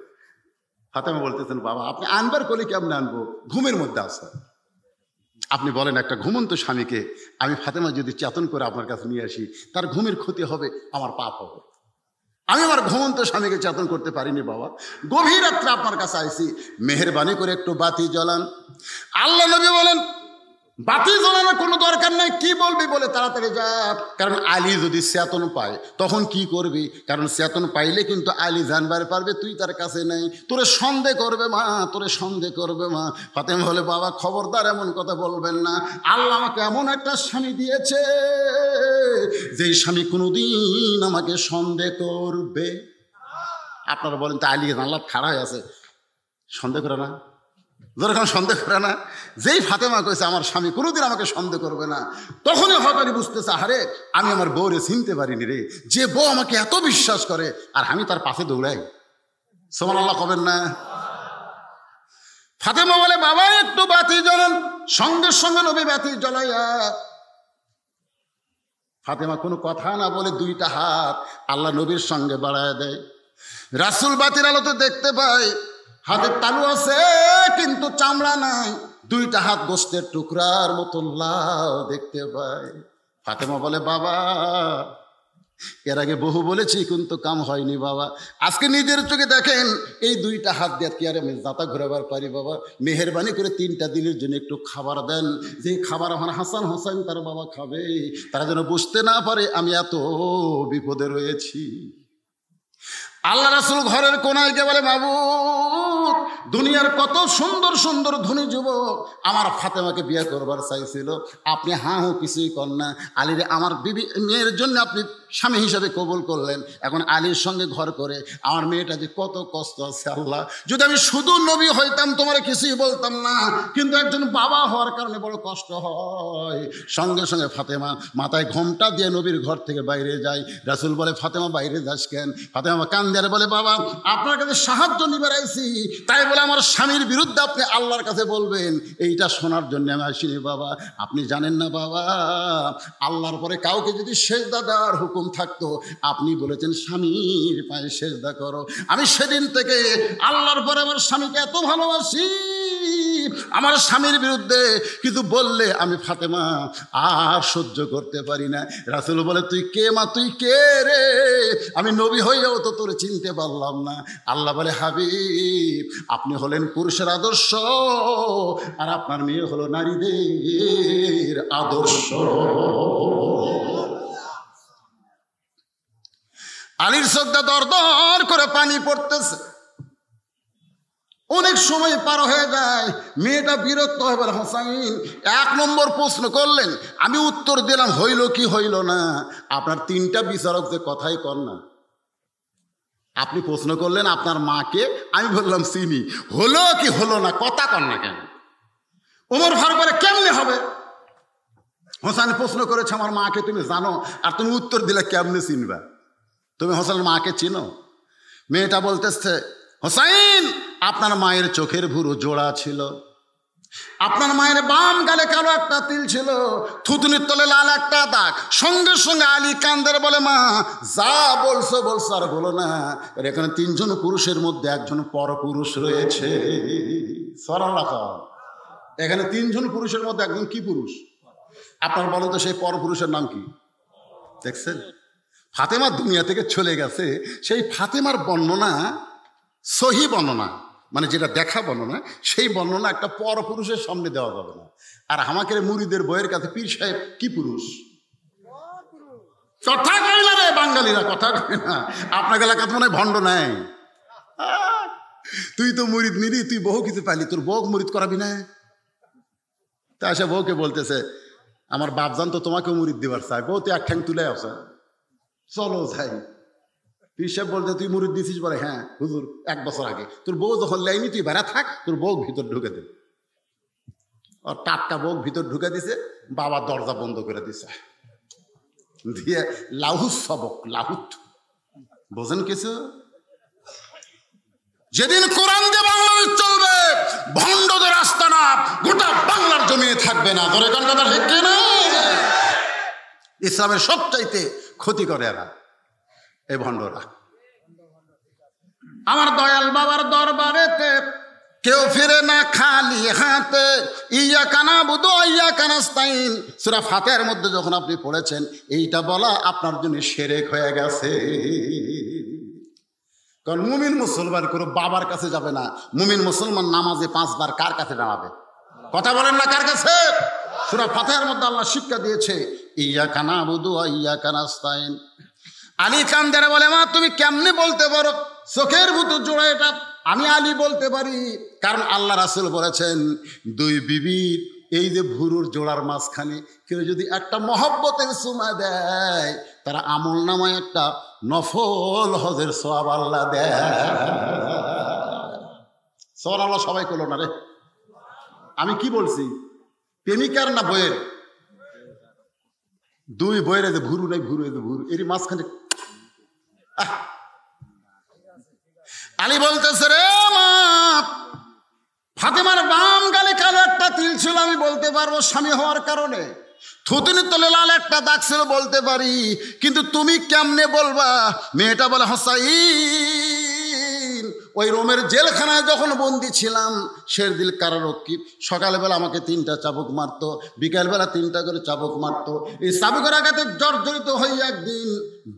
ফাতেমা বলতেছেন বাবা আপনি আনবার করলে কেমনে আনবো ঘুমের মধ্যে আসা আপনি বলেন একটা ঘুমন্ত স্বামীকে আমি ফাতেমা যদি চেতন করে আপনার কাছে নিয়ে আসি তার ঘুমের ক্ষতি হবে আমার পাপ হবে আমি আমার ঘুমন্ত স্বামীকে চেতন করতে পারিনি বাবা গভীর রাত্রে আপনার কাছে আইসি মেহরবানি করে একটু বাতি জ্বলান আল্লাহ নবী বলেন বাতিল জানানোর কোনো দরকার নাই কি বলবি বলে তাড়াতাড়ি যা কারণ আলী যদি চেতন পায় তখন কি করবি কারণ চেতন পাইলে কিন্তু আলী জানবার পারবে তুই তার কাছে নেই তোরে সন্দেহ করবে মা তোরে সন্দেহ করবে মা ফাতেম বলে বাবা খবরদার এমন কথা বলবেন না আল্লাহ আমাকে এমন একটা স্বামী দিয়েছে যে স্বামী কোনোদিন আমাকে সন্দেহ করবে আপনারা বলেন তো আলী জানলা খারাপ আছে সন্দেহ করে না যেরকম সন্দেহ করে না যেই ফাতেমা কয়েছে আমার স্বামী কোনোদিন আমাকে সন্দেহ করবে না তখনই হকারি বুঝতেছে আহারে আমি আমার বউরে চিনতে পারিনি রে যে বউ আমাকে এত বিশ্বাস করে আর আমি তার পাশে দৌড়াই সোমান আল্লাহ কবেন না ফাতেমা বলে বাবা একটু বাতি জ্বলেন সঙ্গে সঙ্গে নবী বাতি জ্বলাইয়া ফাতেমা কোনো কথা না বলে দুইটা হাত আল্লাহ নবীর সঙ্গে বাড়ায় দেয় রাসুল বাতির আলো তো দেখতে পায় হাতে তালু আছে কিন্তু চামড়া নাই দুইটা হাত গোস্তের টুকরার মতো লাল দেখতে পায় ফাতেমা বলে বাবা এর আগে বহু বলেছি কিন্তু কাম হয়নি বাবা আজকে নিজের চোখে দেখেন এই দুইটা হাত দিয়ে কি আর আমি দাঁতা ঘুরাবার পারি বাবা মেহরবানি করে তিনটা দিনের জন্য একটু খাবার দেন যে খাবার আমার হাসান হাসান তার বাবা খাবে তারা যেন বুঝতে না পারে আমি এত বিপদে রয়েছি আল্লাহ রাসুল ঘরের কোনায় গিয়ে বলে বাবু দুনিয়ার কত সুন্দর সুন্দর ধনী যুবক আমার ফাতেমাকে বিয়ে করবার চাইছিল আপনি হাঁ হু কিছুই কর না আলিরে আমার বিবি মেয়ের জন্য আপনি স্বামী হিসাবে কবুল করলেন এখন আলীর সঙ্গে ঘর করে আমার মেয়েটা যে কত কষ্ট আছে আল্লাহ যদি আমি শুধু নবী হইতাম তোমার কিছুই বলতাম না কিন্তু একজন বাবা হওয়ার কারণে বড় কষ্ট হয় সঙ্গে সঙ্গে ফাতেমা মাথায় ঘোমটা দিয়ে নবীর ঘর থেকে বাইরে যায় রাসুল বলে ফাতেমা বাইরে যাস কেন ফাতেমা কান্দার বলে বাবা আপনার কাছে সাহায্য নিবার আইসি তাই বলে আমার স্বামীর বিরুদ্ধে আপনি আল্লাহর কাছে বলবেন এইটা শোনার জন্য আমি আসিনি বাবা আপনি জানেন না বাবা আল্লাহর পরে কাউকে যদি শেষ দাদার হুকুম হুকুম থাকতো আপনি বলেছেন স্বামীর পায়ে সেজদা করো আমি সেদিন থেকে আল্লাহর পরে আমার স্বামীকে এত ভালোবাসি আমার স্বামীর বিরুদ্ধে কিন্তু বললে আমি ফাতেমা আর সহ্য করতে পারি না রাসুল বলে তুই কে মা তুই কে রে আমি নবী হইয়াও তো তোর চিনতে পারলাম না আল্লাহ বলে হাবিব আপনি হলেন পুরুষের আদর্শ আর আপনার মেয়ে হলো নারীদের আদর্শ আলীর শ্রদ্ধা দর দর করে পানি পড়তেছে অনেক সময় পার হয়ে যায় মেয়েটা বিরক্ত হবে বলে এক নম্বর প্রশ্ন করলেন আমি উত্তর দিলাম হইল কি হইল না আপনার তিনটা বিচারক যে কথাই কর না আপনি প্রশ্ন করলেন আপনার মাকে আমি বললাম চিনি হলো কি হলো না কথা কর না কেন ওমর করে কেমনে হবে হোসান প্রশ্ন করেছে আমার মাকে তুমি জানো আর তুমি উত্তর দিলে কেমনে চিনবা তুমি হোসেনের মাকে চিনো মেয়েটা বলতেছে হোসাইন আপনার মায়ের চোখের ভুরু জোড়া ছিল আপনার মায়ের বাম গালে কালো একটা তিল ছিল থুতুনির তলে লাল একটা দাগ সঙ্গে সঙ্গে আলী কান্দের বলে মা যা বলছো বলছো আর বলো না এখানে তিনজন পুরুষের মধ্যে একজন পরপুরুষ রয়েছে সরল এখানে তিনজন পুরুষের মধ্যে একজন কি পুরুষ আপনার বলো তো সেই পরপুরুষের নাম কি দেখছেন ফাতেমা দুনিয়া থেকে চলে গেছে সেই ফাতেমার বর্ণনা সহি বর্ণনা মানে যেটা দেখা বর্ণনা সেই বর্ণনা একটা পরপুরুষের সামনে দেওয়া যাবে না আর আমাকে মুরিদের বইয়ের কাছে পীর সাহেব কি পুরুষ কথা কয় রে বাঙালিরা কথা কয় না আপনাকে এলাকা তো মনে হয় ভণ্ড নাই তুই তো মুড়িদ নিলি তুই বহু কিছু পাইলি তোর বউ মুড়িদ করাবি না তা সে বউকে বলতেছে আমার বাপজান তো তোমাকেও মুড়িদ দিবার চায় বউ তুই এক ঠ্যাং তুলে আসা চলো যাই তুই সব বলতে তুই মুরুদ দিছিস বলে হ্যাঁ হুজুর এক বছর আগে তোর বউ যখন লাইনি তুই বেড়া থাক তোর বউ ভিতর ঢুকে দে আর টাটকা বউ ভিতর ঢুকে দিছে বাবা দরজা বন্ধ করে দিছে দিয়ে লাহুত সবক লাহুত বোঝেন কিছু যেদিন কোরআন দিয়ে বাংলাদেশ চলবে ভণ্ডদের রাস্তা না গোটা বাংলার জমিয়ে থাকবে না ধরে কান কথা না ইসলামের সবচাইতে ক্ষতি করে এরা এই ভণ্ডরা আমার দয়াল বাবার দরবারেতে কেউ ফিরে না খালি হাতে ইয়া কানা বুধ ইয়া কানাস্তাইন সুরা ফাতের মধ্যে যখন আপনি পড়েছেন এইটা বলা আপনার জন্য সেরেক হয়ে গেছে কারণ মুমিন মুসলমান কোনো বাবার কাছে যাবে না মুমিন মুসলমান নামাজে পাঁচবার কার কাছে দাঁড়াবে কথা বলেন না কার কাছে সুরা ফাতের মধ্যে আল্লাহ শিক্ষা দিয়েছে ইয়াখানা বুধু আবুদু ইয়া খানাস্তাইন আলী খানদের বলে মা তুমি কেমনে বলতে পারো চোখের ভুতু জোড়া এটা আমি আলী বলতে পারি কারণ আল্লাহ রাসুল বলেছেন দুই বিবির এই যে ভুরুর জোড়ার মাঝখানে কেউ যদি একটা মহব্বতের সুমা দেয় তারা আমল নামায় একটা নফল হজের সোয়াব আল্লাহ দেয় সবাই করলো না রে আমি কি বলছি প্রেমিকার না বইয়ের দুই বইরে যে ভুরু নাই ভুরু এই ভুরু এর মাঝখানে আলী বলতেছে রে মা ফাতেমার বাম গালে কালো একটা তিল ছিল আমি বলতে পারবো স্বামী হওয়ার কারণে থুতুনি তলে লাল একটা দাগ ছিল বলতে পারি কিন্তু তুমি কেমনে বলবা মেয়েটা বলে হসাই ওই রোমের জেলখানায় যখন বন্দি ছিলাম শেরদিল কারারক্ষী সকালবেলা আমাকে তিনটা চাবুক মারতো বিকালবেলা তিনটা করে চাবুক মারতো এই চাবুকের আঘাতে জর্জরিত হই একদিন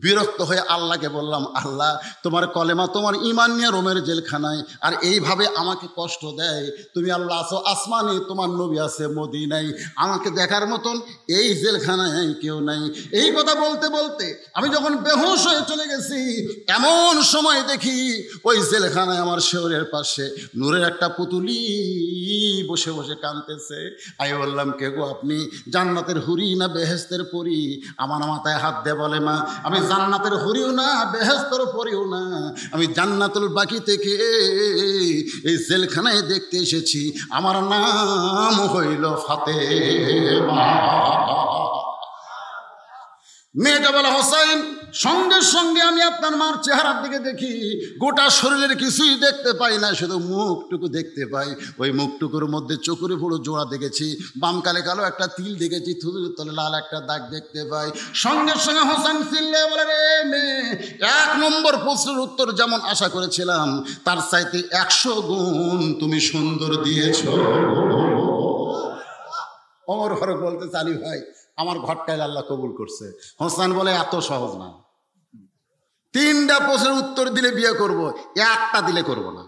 বিরক্ত হয়ে আল্লাহকে বললাম আল্লাহ তোমার কলেমা তোমার ইমান নিয়ে রোমের জেলখানায় আর এইভাবে আমাকে কষ্ট দেয় তুমি আল্লাহ আসো আসমানে তোমার নবী আছে মোদি নাই আমাকে দেখার মতন এই জেলখানায় কেউ নাই এই কথা বলতে বলতে আমি যখন বেহস হয়ে চলে গেছি এমন সময় দেখি ওই জেলখানায় আমার শেওরের পাশে নূরের একটা পুতুলি বসে বসে কানতেছে আমি বললাম কে গো আপনি জান্নাতের হুরি না বেহেস্তের পরি আমার মাথায় হাত দিয়ে বলে মা আমি আমি জান্নাতের হরিও না বেহেস্তর পরিও না আমি জান্নাতুল বাকি থেকে এই জেলখানায় দেখতে এসেছি আমার নাম হইল ফাতে মেয়েটা বলে হোসাইন সঙ্গে সঙ্গে আমি আপনার মার চেহারার দিকে দেখি গোটা শরীরের কিছুই দেখতে পাই না শুধু মুখটুকু দেখতে পাই ওই মুখটুকুর মধ্যে চোখের পুরো জোড়া দেখেছি বাম কালে কালো একটা তিল দেখেছি থুদুর তলে লাল একটা দাগ দেখতে পাই সঙ্গে সঙ্গে হোসেন চিল্লে বলে রে মেয়ে এক নম্বর প্রশ্নের উত্তর যেমন আশা করেছিলাম তার চাইতে একশো গুণ তুমি সুন্দর দিয়েছ অমর হরক বলতে চালি ভাই আমার ঘরটাই আল্লাহ কবুল করছে হোসান বলে এত সহজ না তিনটা প্রশ্নের উত্তর দিলে বিয়ে করব একটা দিলে করব না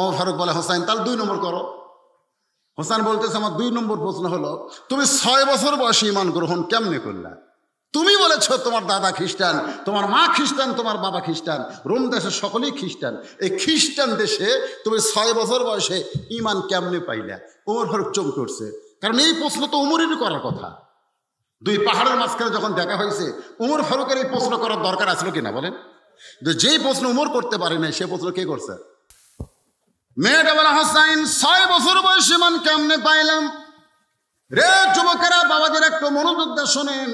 ও ফারুক বলে হোসাইন তাহলে দুই নম্বর করো হোসান বলতেছে আমার দুই নম্বর প্রশ্ন হলো তুমি ছয় বছর বয়সে ইমান গ্রহণ কেমনে করলা তুমি বলেছ তোমার দাদা খ্রিস্টান তোমার মা খ্রিস্টান তোমার বাবা খ্রিস্টান রোম দেশে সকলেই খ্রিস্টান এই খ্রিস্টান দেশে তুমি ছয় বছর বয়সে ইমান কেমনে পাইলা ওমর ফারুক চমকে উঠছে কারণ এই প্রশ্ন তো উমরেরই করার কথা দুই পাহাড়ের মাঝখানে যখন দেখা হয়েছে উমর ফারুকের এই প্রশ্ন করার দরকার আসলো কিনা বলেন যে যেই প্রশ্ন উমর করতে পারে নাই সে প্রশ্ন কে করছে মেয়েটা বলা হাসাইন ছয় বছর বয়সে মান কেমনে পাইলাম রে যুবকেরা বাবাদের একটু মনোযোগ শোনেন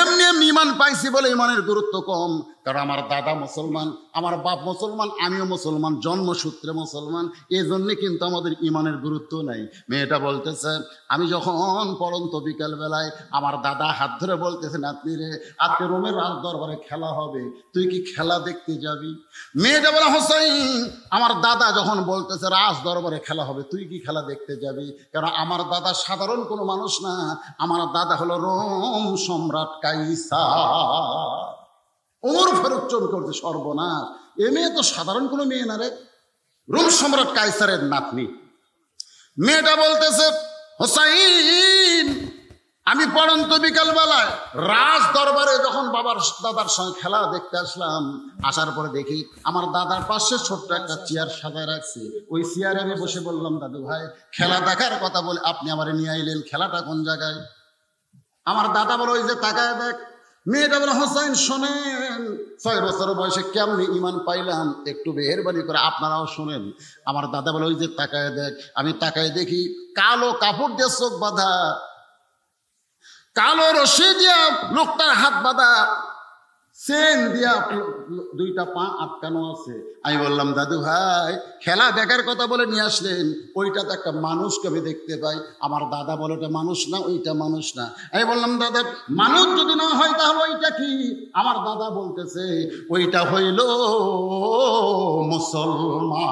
এমনি এমনি ইমান পাইছি বলে ইমানের গুরুত্ব কম কারণ আমার দাদা মুসলমান আমার বাপ মুসলমান আমিও মুসলমান জন্মসূত্রে মুসলমান এই জন্যে কিন্তু আমাদের ইমানের গুরুত্ব নাই মেয়েটা বলতেছে আমি যখন বিকেল বিকালবেলায় আমার দাদা হাত ধরে বলতেছে আপনি রে আজকে রোমের রাজ দরবারে খেলা হবে তুই কি খেলা দেখতে যাবি মেয়েটা বলে হোসেন আমার দাদা যখন বলতেছে রাজ দরবারে খেলা হবে তুই কি খেলা দেখতে যাবি কারণ আমার দাদা সাধারণ কোনো মানুষ না আমার দাদা হলো রোম সম্রাট কাইসা ওমর ফারুক চমকে উঠছে সর্বনাশ এ মেয়ে তো সাধারণ কোনো মেয়ে না রে রুম সম্রাট কায়সারের নাতনি মেয়েটা বলতেছে হোসাইন আমি পড়ন্ত বিকাল বেলায় রাজ দরবারে যখন বাবার দাদার সঙ্গে খেলা দেখতে আসলাম আসার পরে দেখি আমার দাদার পাশে ছোট্ট একটা চেয়ার সাজায় রাখছি ওই চেয়ারে আমি বসে বললাম দাদু ভাই খেলা দেখার কথা বলে আপনি আমার নিয়ে আইলেন খেলাটা কোন জায়গায় আমার দাদা বলে ওই যে তাকায় দেখ মেয়েটা বলে হোসাইন শোনেন ছয় বছর বয়সে কেমনি ইমান পাইলাম একটু মেহরবানি করে আপনারাও শোনেন আমার দাদা বলে ওই যে তাকায় দেখ আমি তাকায় দেখি কালো কাপড় দিয়ে চোখ বাঁধা কালো রশি দিয়ে লোকটার হাত বাঁধা চেন দিয়া দুইটা পা আটকানো আছে আমি বললাম দাদু ভাই খেলা দেখার কথা বলে নিয়ে আসলেন ওইটা তো একটা মানুষকে আমি দেখতে পাই আমার দাদা বলে ওটা মানুষ না ওইটা মানুষ না আমি বললাম দাদা মানুষ যদি না হয় তাহলে ওইটা কি আমার দাদা বলতেছে ওইটা হইল মুসলমান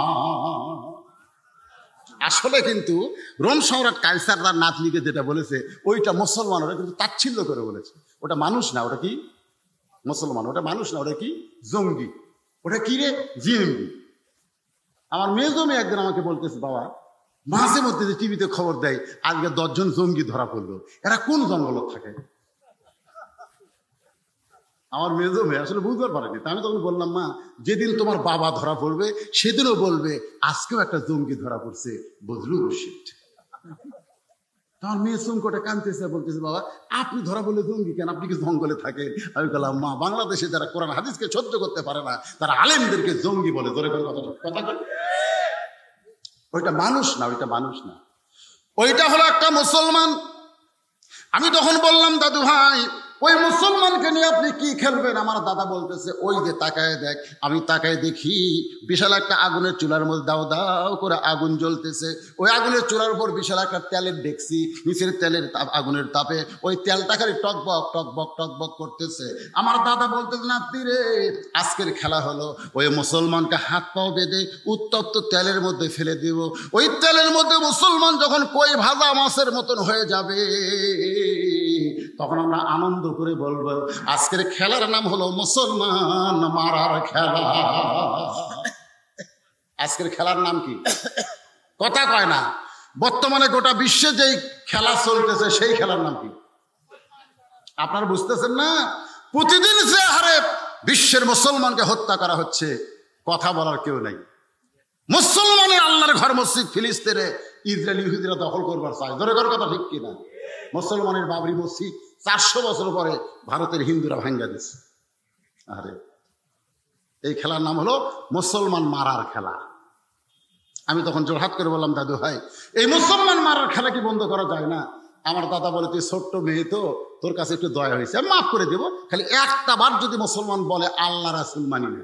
আসলে কিন্তু রোম সম্রাট কালসার নাচ লিখে যেটা বলেছে ওইটা মুসলমান ওরা কিন্তু তাচ্ছিল্য করে বলেছে ওটা মানুষ না ওটা কি মুসলমান ওটা মানুষ না ওটা কি জঙ্গি ওটা কি রে জিএমবি আমার মেয়ে জমি একদিন আমাকে বলতেছে বাবা মাঝে মধ্যে যে টিভিতে খবর দেয় আজকে দশজন জঙ্গি ধরা পড়লো এরা কোন জঙ্গল থাকে আমার মেয়ে জমি আসলে বুঝতে পারেনি আমি তখন বললাম মা যেদিন তোমার বাবা ধরা পড়বে সেদিনও বলবে আজকেও একটা জঙ্গি ধরা পড়ছে বজলুর রশিদ আমার মেয়ে সংকটে কানতেছে বলতেছে বাবা আপনি ধরা বলে জঙ্গি কেন আপনি কি জঙ্গলে থাকেন আমি বললাম মা বাংলাদেশে যারা কোরআন হাদিসকে সহ্য করতে পারে না তারা আলেমদেরকে জঙ্গি বলে ধরে করে কথা কথা ওইটা মানুষ না ওইটা মানুষ না ওইটা হলো একটা মুসলমান আমি তখন বললাম দাদু ভাই ওই মুসলমানকে নিয়ে আপনি কি খেলবেন আমার দাদা বলতেছে ওই যে তাকায় দেখ আমি তাকায় দেখি বিশাল একটা আগুনের চুলার মধ্যে দাও দাও করে আগুন জ্বলতেছে ওই আগুনের চুলার উপর বিশাল একটা তেলের ডেকছি নিচের তেলের আগুনের তাপে ওই বক টক টকবক টকবক টকবক করতেছে আমার দাদা বলতেছে না তীরে আজকের খেলা হলো ওই মুসলমানকে হাত পাও বেঁধে উত্তপ্ত তেলের মধ্যে ফেলে দিব ওই তেলের মধ্যে মুসলমান যখন কই ভাজা মাছের মতন হয়ে যাবে তখন আমরা আনন্দ করে বলবো আজকের খেলার নাম হলো মুসলমান মারার খেলা আজকের খেলার নাম কি কথা কয় না বর্তমানে গোটা বিশ্বে যেই খেলা চলতেছে সেই খেলার নাম কি আপনারা বুঝতেছেন না প্রতিদিন যে হারে বিশ্বের মুসলমানকে হত্যা করা হচ্ছে কথা বলার কেউ নাই মুসলমানের আল্লাহর ঘর মসজিদ ফিলিস্তিনে ইসরায়েল ইহুদিরা দখল করবার চায় ধরে ঘর কথা ঠিক কিনা মুসলমানের বাবরি মসজিদ চারশো বছর পরে ভারতের হিন্দুরা ভাঙ্গা দিছে আরে এই খেলার নাম হলো মুসলমান মারার খেলা আমি তখন জোরহাত করে বললাম দাদু ভাই এই মুসলমান মারার খেলা কি বন্ধ করা যায় না আমার দাদা বলে তুই ছোট্ট মেয়ে তো তোর কাছে একটু দয়া হয়েছে মাফ করে দেবো খালি একটা বার যদি মুসলমান বলে আল্লাহ রাসুল মানি না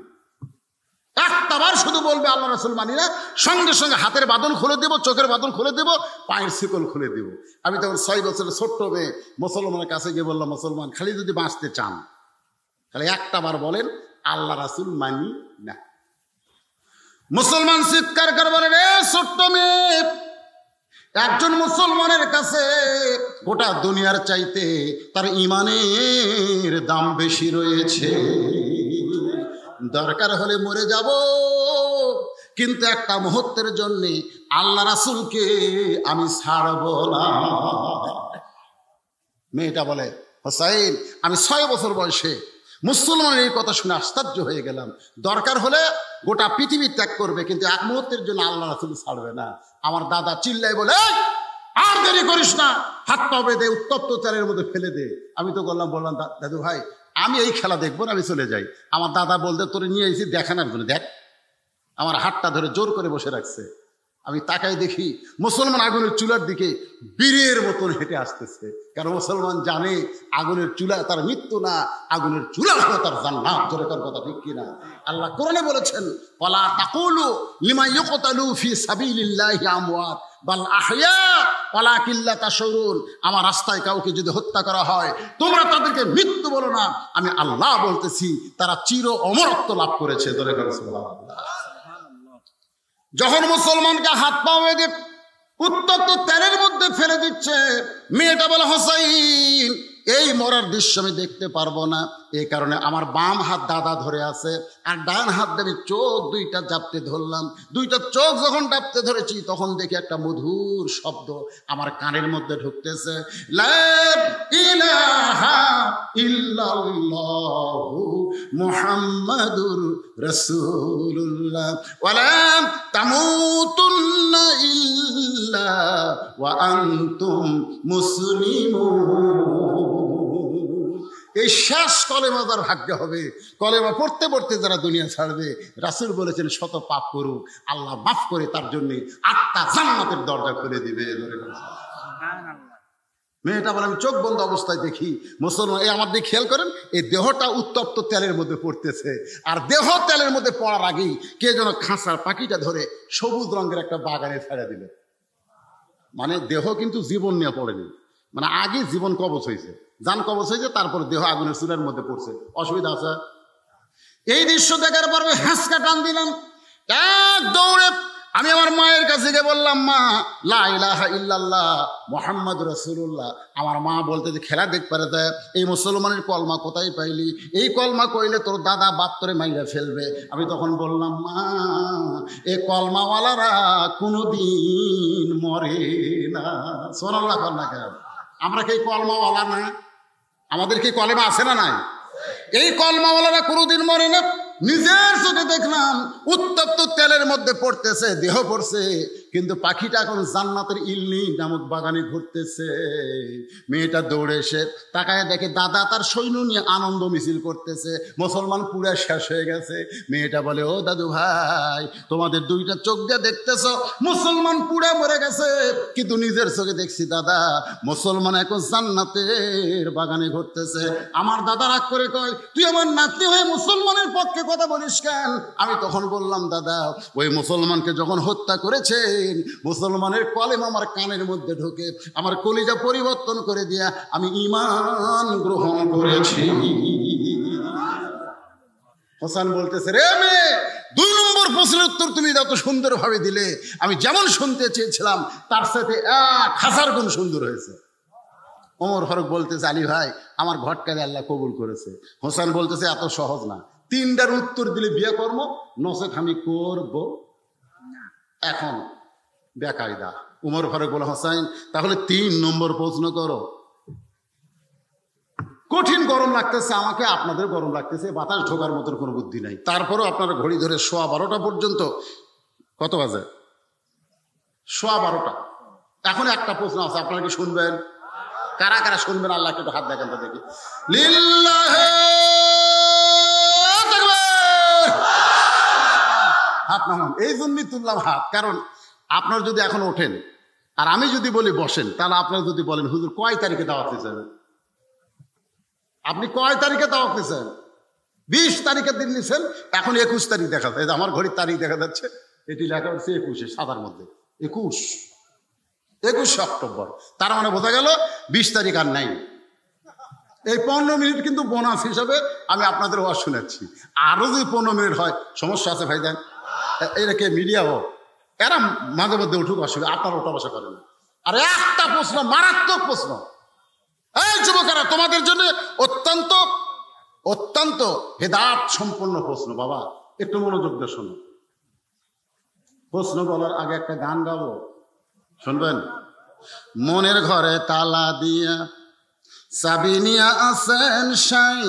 একটাবার শুধু বলবে আল্লাহ রসুল মানি না সঙ্গে সঙ্গে হাতের বাদল খুলে দেব চোখের বাদল খুলে দেব পায়ের শিকল খুলে দেব আমি তখন ছয় বছরের ছোট্ট মেয়ে মুসলমানের কাছে গিয়ে বললাম মুসলমান খালি যদি বাঁচতে চান তাহলে একটাবার বলেন আল্লাহ রাসুল মানি না মুসলমান চিৎকার করে বলে রে ছোট্ট মেয়ে একজন মুসলমানের কাছে গোটা দুনিয়ার চাইতে তার ইমানের দাম বেশি রয়েছে দরকার হলে মরে যাব কিন্তু একটা মুহূর্তের জন্য আল্লাহ রাসুলকে আমি ছাড়ব না মেয়েটা বলে হোসাইন আমি ছয় বছর বয়সে মুসলমানের এই কথা শুনে আশ্চর্য হয়ে গেলাম দরকার হলে গোটা পৃথিবী ত্যাগ করবে কিন্তু এক মুহূর্তের জন্য আল্লাহ রাসুল ছাড়বে না আমার দাদা চিল্লাই বলে আর দেরি করিস না হাত পা বেঁধে উত্তপ্ত চারের মধ্যে ফেলে দে আমি তো বললাম বললাম দাদু ভাই আমি এই খেলা দেখবো আমি চলে যাই আমার দাদা বলতে তোরে নিয়ে এসে দেখানার জন্য দেখ আমার হাতটা ধরে জোর করে বসে রাখছে আমি তাকাই দেখি মুসলমান আগুনের চুলার দিকে বীরের মতন হেঁটে আসতেছে কারণ মুসলমান জানে আগুনের চুলা তার মৃত্যু না আগুনের চুলা হলো তার জান্নাত জোরে তার কথা ঠিক কিনা আল্লাহ কোরআনে বলেছেন পালা তাকুলু লিমা ইয়ুকতালু ফি সাবিলিল্লাহি আমওয়াত বাল আহয়া পালা কিল্লা তাশরুন আমার রাস্তায় কাউকে যদি হত্যা করা হয় তোমরা তাদেরকে মৃত্যু বলো না আমি আল্লাহ বলতেছি তারা চির অমরত্ব লাভ করেছে জোরে করে সুবহানাল্লাহ যখন মুসলমানকে হাত পা বেঁধে উত্তপ্ত তেলের মধ্যে ফেলে দিচ্ছে মেয়েটা বলে হোসাইন এই মরার দৃশ্য আমি দেখতে পারবো না এই কারণে আমার বাম হাত দাদা ধরে আছে আর ডান হাত ধরে চোখ দুইটা জাপতে ধরলাম দুইটা চোখ যখন ডাপতে ধরেছি তখন দেখি একটা মধুর শব্দ আমার কানের মধ্যে ঢুকতেছে মোহাম্মদুর রসুল্লাহ ইল্লা ওয়া আনতুম এই শেষ কলেমা তার ভাগ্যে হবে কলেমা পড়তে পড়তে যারা দুনিয়া ছাড়বে রাসুল বলেছেন শত পাপ করুক আল্লাহ মাফ করে তার জন্য আটটা জান্নাতের দরজা খুলে দিবে মেয়েটা বলে আমি চোখ বন্ধ অবস্থায় দেখি মুসলমান এই আমার দিকে খেয়াল করেন এই দেহটা উত্তপ্ত তেলের মধ্যে পড়তেছে আর দেহ তেলের মধ্যে পড়ার আগেই কে যেন খাঁচার পাখিটা ধরে সবুজ রঙের একটা বাগানে ছেড়ে দিল মানে দেহ কিন্তু জীবন নিয়ে পড়েনি মানে আগে জীবন কবচ হয়েছে যান কবচ হয়েছে তারপর দেহ আগুনের চুলের মধ্যে পড়ছে অসুবিধা আছে এই দৃশ্য দেখার পর হ্যাঁচকা টান দিলাম এক দৌড়ে আমি আমার মায়ের কাছে গিয়ে বললাম মা লাহা ইল্লাল্লাহ মোহাম্মদ রসুল্লাহ আমার মা বলতে যে খেলা দেখ পারে দে এই মুসলমানের কলমা কোথায় পাইলি এই কলমা কইলে তোর দাদা বাপ তোরে মাইরা ফেলবে আমি তখন বললাম মা এ কলমাওয়ালারা কোনোদিন মরে না সোনাল্লাহ কেন আমরা কি কলমাওয়ালা না আমাদের কি কলেমা আছে না নাই এই কলমাওয়ালারা কোনোদিন মরে না নিজের চোখে দেখলাম উত্তপ্ত তেলের মধ্যে পড়তেছে দেহ পড়ছে কিন্তু পাখিটা এখন জান্নাতের ইলনি নামক বাগানে ঘুরতেছে মেয়েটা দৌড়ে এসে তাকায় দেখে দাদা তার সৈন্য নিয়ে আনন্দ মিছিল করতেছে মুসলমান পুরা শেষ হয়ে গেছে মেয়েটা বলে ও দাদু ভাই তোমাদের দুইটা চোখ দিয়ে দেখতেছ মুসলমান পুরা মরে গেছে কিন্তু নিজের চোখে দেখছি দাদা মুসলমান এখন জান্নাতের বাগানে ঘুরতেছে আমার দাদা রাগ করে কয় তুই আমার নাতি হয়ে মুসলমানের পক্ষে কথা বলিস কেন আমি তখন বললাম দাদা ওই মুসলমানকে যখন হত্যা করেছে দিন মুসলমানের কলেম আমার কানের মধ্যে ঢোকে আমার কলিজা পরিবর্তন করে দিয়া আমি ইমান গ্রহণ করেছি হোসান বলতেছে রে মেয়ে দুই নম্বর প্রশ্নের উত্তর তুমি যত সুন্দরভাবে দিলে আমি যেমন শুনতে চেয়েছিলাম তার সাথে এক হাজার গুণ সুন্দর হয়েছে ওমর ফারুক বলতেছে আলী ভাই আমার ঘটকালে আল্লাহ কবুল করেছে হোসান বলতেছে এত সহজ না তিনটার উত্তর দিলে বিয়ে কর্ম নসে আমি করব এখন বেকায়দা উমর ফারুকুল হাসাইন তাহলে তিন নম্বর প্রশ্ন করো কঠিন গরম লাগতেছে আমাকে আপনাদের গরম লাগতেছে বাতাস ঢোকার মতন কোনো বুদ্ধি নাই তারপরেও আপনারা ঘড়ি ধরে সোয়া বারোটা পর্যন্ত কত বাজে সোয়া বারোটা এখন একটা প্রশ্ন আছে আপনারা কি শুনবেন কারা কারা শুনবেন আল্লাহকে একটু হাত দেখেন তো দেখি হাত নামান এই জন্যই তুললাম হাত কারণ আপনার যদি এখন ওঠেন আর আমি যদি বলি বসেন তাহলে আপনারা যদি বলেন হুজুর কয় তারিখে দাওয়াতে চান আপনি কয় তারিখে দাওয়াতে চান বিশ তারিখের দিন নিয়েছেন এখন একুশ তারিখ দেখা যায় আমার ঘড়ির তারিখ দেখা যাচ্ছে এটি লেখা হচ্ছে একুশে সাদার মধ্যে একুশ একুশে অক্টোবর তার মানে বোঝা গেল বিশ তারিখ আর নাই এই পনেরো মিনিট কিন্তু বোনাস হিসাবে আমি আপনাদের ওয়াজ শুনেছি আরও যদি পনেরো মিনিট হয় সমস্যা আছে ভাই দেন এটা কে মিডিয়া হোক এরা মাঝে মধ্যে উঠুক অসুবিধা আপনার ওঠা বসা করেন আর একটা প্রশ্ন মারাত্মক প্রশ্ন এই যুবকেরা তোমাদের জন্য অত্যন্ত অত্যন্ত হেদাত সম্পন্ন প্রশ্ন বাবা একটু মনোযোগ দিয়ে শোনো প্রশ্ন বলার আগে একটা গান গাবো শুনবেন মনের ঘরে তালা দিয়া সাবিনিয়া আসেন সাই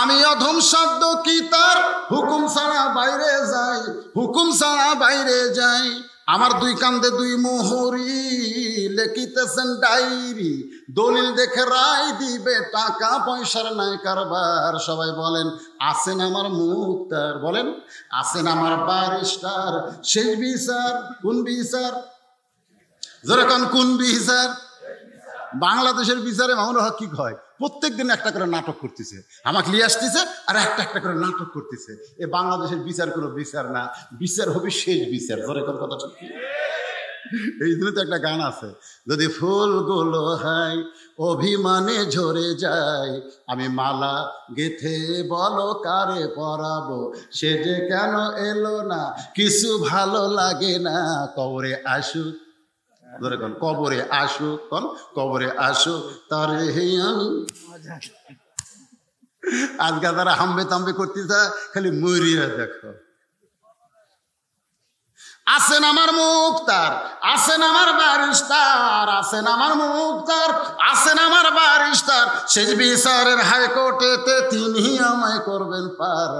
আমি অধম শব্দ কি তার হুকুম ছাড়া বাইরে যাই হুকুম ছাড়া বাইরে যাই আমার দুই কান্দে দুই মোহরি লেখিতেছেন ডাইরি দলিল দেখে রায় দিবে টাকা পয়সার নাই কারবার সবাই বলেন আছেন আমার মুক্তার বলেন আছেন আমার বারিস্টার শেষ বিচার কোন বিচার যেরকম কোন বিচার বাংলাদেশের বিচারে মামুন হক কি হয় প্রত্যেক দিন একটা করে নাটক করতেছে আমাকে নিয়ে আসতেছে আর একটা একটা করে নাটক করতেছে এ বাংলাদেশের বিচার কোনো বিচার না বিচার হবে শেষ বিচার ধরে কোনো কথা সত্যি এই জন্য তো একটা গান আছে যদি ফুলগুলো হাই অভিমানে ঝরে যায় আমি মালা গেথে বলো কারে পরাবো সে যে কেন এলো না কিছু ভালো লাগে না কবরে আসুক ধরে কন কবরে আসু কন কবরে আসু তারে আজকে তারা হাম্বে তাম্বে করতে খালি মরিয়া দেখো আছেন আমার মুক্তার আছেন আমার বারিস্তার আছেন আমার মুক্তার আছেন আমার বারিস্তার শেষ বিচারের হাইকোর্টেতে তিনি আমায় করবেন পার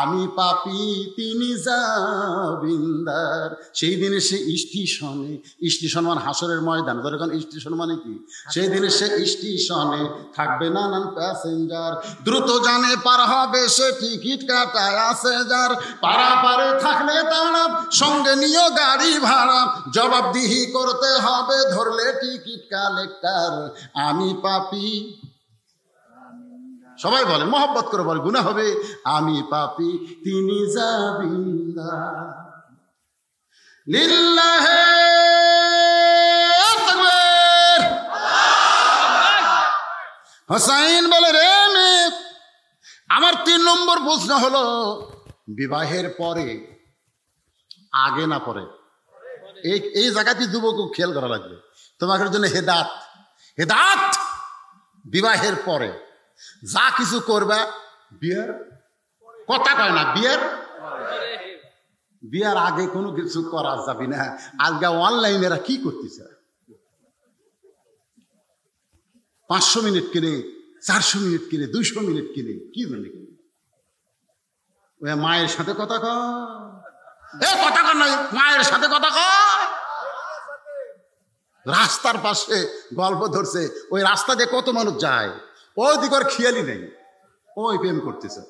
আমি পাপি তিনি যাবিন্দার সেই দিনে সে স্টেশনে স্টেশন মানে হাসরের ময়দান ধরে কোন স্টেশন মানে কি সেই দিনে সে স্টেশনে থাকবে নানান প্যাসেঞ্জার দ্রুত জানে পার হবে সে টিকিট কাটায় আসে যার পারাপারে থাকলে তারা সঙ্গে নিয়ে তুমিও গাড়ি ভাড়া জবাবদিহি করতে হবে ধরলে টিকিট কালেক্টার আমি পাপি সবাই বলে মহব্বত করে বলে গুণা হবে আমি পাপি তিনি যাবি লিল্লাহে হোসাইন বলে রে আমার তিন নম্বর প্রশ্ন হলো বিবাহের পরে আগে না পরে এই এই জায়গাটি যুবক খেয়াল করা লাগবে তোমাকে জন্য হেদাত হেদাত বিবাহের পরে যা কিছু করবা বিয়ের কথা কয় না বিয়ের বিয়ার আগে কোনো কিছু করা যাবে না আজকে অনলাইন এরা কি করতেছে পাঁচশো মিনিট কিনে চারশো মিনিট কিনে দুইশো মিনিট কিনে কি মানে কিনে ওই মায়ের সাথে কথা কয় কথা কর নাই মায়ের সাথে কথা কর রাস্তার পাশে গল্প ধরছে ওই রাস্তা দিয়ে কত মানুষ যায় ওই দিক খেয়ালি নেই ওই প্রেম করতেছে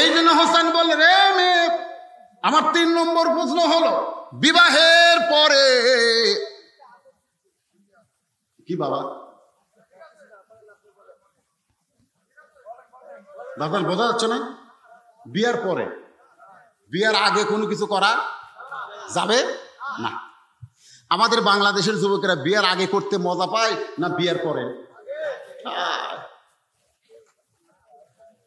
এই জন্য হোসেন বললে রে মেয়ে আমার তিন নম্বর প্রশ্ন হলো বিবাহের পরে কি বাবা দাদার বোঝা যাচ্ছে না বিয়ার পরে বিয়ের আগে কোনো কিছু করা যাবে না আমাদের বাংলাদেশের যুবকেরা বিয়ের আগে করতে মজা পায় না বিয়ের পরে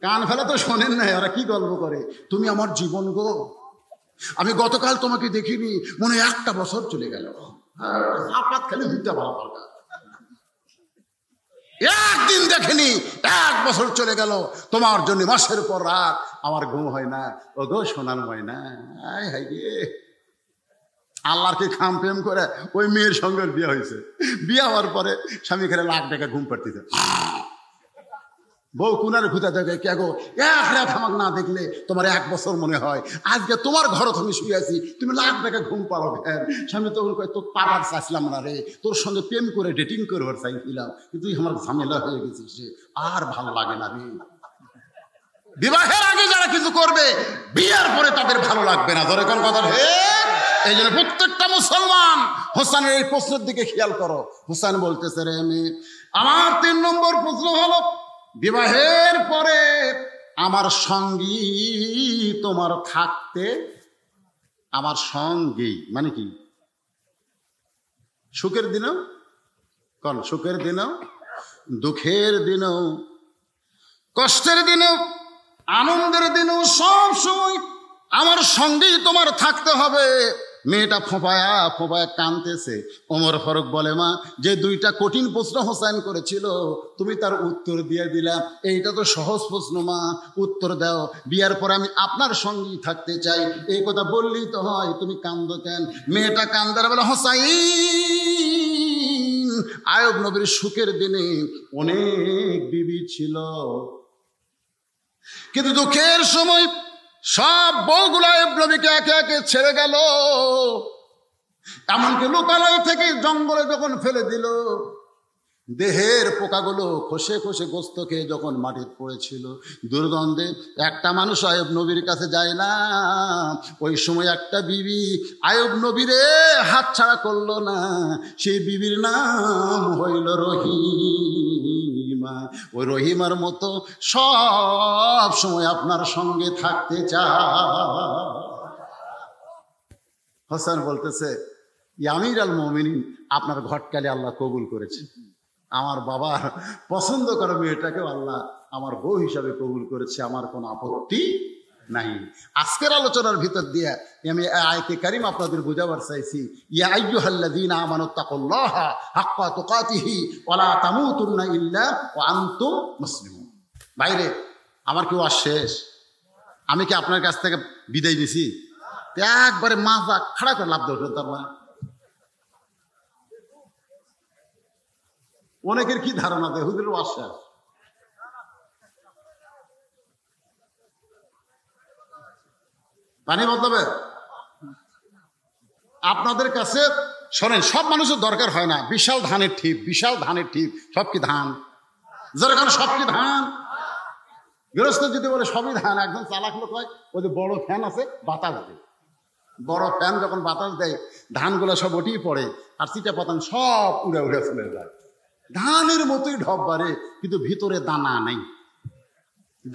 কান ফেলা তো শোনেন না ওরা কি গল্প করে তুমি আমার জীবন গো আমি গতকাল তোমাকে দেখিনি মনে একটা বছর চলে গেল খালি দিতে ভালো দরকার একদিন দেখেনি এক বছর চলে গেল তোমার জন্য মাসের পর রাত আমার ঘুম হয় না ও গো সোনার ময়না আল্লাহকে আল্লাহর খাম প্রেম করে ওই মেয়ের সঙ্গে বিয়ে হয়েছে বিয়ে হওয়ার পরে স্বামী খেলে লাখ টাকা ঘুম পাড়তেছে বউ কুনারে খুঁজা থাকে কে গো এক রাত না দেখলে তোমার এক বছর মনে হয় আজকে তোমার ঘর তুমি শুয়ে আছি তুমি লাখ টাকা ঘুম পাবো হ্যাঁ স্বামী তখন কয় তোর পাড়ার চাইছিলাম না রে তোর সঙ্গে প্রেম করে ডেটিং করবার চাইছিলাম তুই আমার ঝামেলা হয়ে গেছিস আর ভালো লাগে না রে বিবাহের আগে যারা কিছু করবে বিয়ের পরে তাদের ভালো লাগবে না ধরে কোন কথা হে এই জন্য প্রত্যেকটা মুসলমান হোসানের এই প্রশ্নের দিকে খেয়াল করো হোসান বলতেছে রে আমি আমার তিন নম্বর প্রশ্ন হলো বিবাহের পরে আমার সঙ্গী তোমার থাকতে আমার সঙ্গী মানে কি সুখের দিনও কন সুখের দিনও দুঃখের দিনেও কষ্টের দিনেও আনন্দের দিনেও সব সময় আমার সঙ্গেই তোমার থাকতে হবে মেয়েটা ফোঁপায়া ফোঁপায়া কানতেছে ওমর ফারুক বলে মা যে দুইটা কঠিন প্রশ্ন হোসেন করেছিল তুমি তার উত্তর দিয়ে দিলাম এইটা তো সহজ প্রশ্ন মা উত্তর দাও বিয়ার পর আমি আপনার সঙ্গেই থাকতে চাই এই কথা বললেই তো হয় তুমি কান্দ কেন মেয়েটা কান্দার বলে হোসাই আয়ব নবীর সুখের দিনে অনেক বিবি ছিল কিন্তু দুঃখের সময় সব বউগুলা নবীকে একে একে ছেড়ে গেল এমনকি লোকালয় থেকে জঙ্গলে যখন ফেলে দিল দেহের পোকাগুলো খসে খসে গোস্ত খেয়ে যখন মাটির পড়েছিল দুর্গন্ধে একটা মানুষ আয়ব নবীর কাছে যায় না ওই সময় একটা বিবি আয়ব নবীরে হাত ছাড়া করলো না সেই বিবির নাম হইল রহিম রহিমা ওই রহিমার মতো সব সময় আপনার সঙ্গে থাকতে চায় হাসান বলতেছে ইয়ামির আল মমিন আপনার ঘটকালে আল্লাহ কবুল করেছে আমার বাবার পছন্দ করা মেয়েটাকেও আল্লাহ আমার বউ হিসাবে কবুল করেছে আমার কোনো আপত্তি নাই আজকের আলোচনার ভিতর দিয়ে আমি আয়তে কারিম আপনাদের বোঝাবার চাইছি ইয়া আইয়ু হাল্লাদিন আমানত্তাকুল্লাহ হাক্কা তোকাতিহি ওলা তামুতুন্না ইল্লা ও আন্তু মুসলিম বাইরে আমার কেউ আর শেষ আমি কি আপনার কাছ থেকে বিদায় নিছি একবারে মাজা খাড়া করে লাভ দেওয়া তার মানে অনেকের কি ধারণা দেয় হুদুর আশ্বাস পানি বদলাবে আপনাদের কাছে শোনেন সব মানুষের দরকার হয় না বিশাল ধানের ঠিক বিশাল ধানের ঠিক সব কি ধান যার কারণে সব কি ধান গৃহস্থ যদি বলে সবই ধান একদম চালাক লোক হয় ওই যে বড় ফ্যান আছে বাতাস দেয় বড় ফ্যান যখন বাতাস দেয় ধানগুলো সব ওটিই পড়ে আর চিটা পাতান সব উড়ে উড়ে চলে যায় ধানের মতোই ঢপ বাড়ে কিন্তু ভিতরে দানা নেই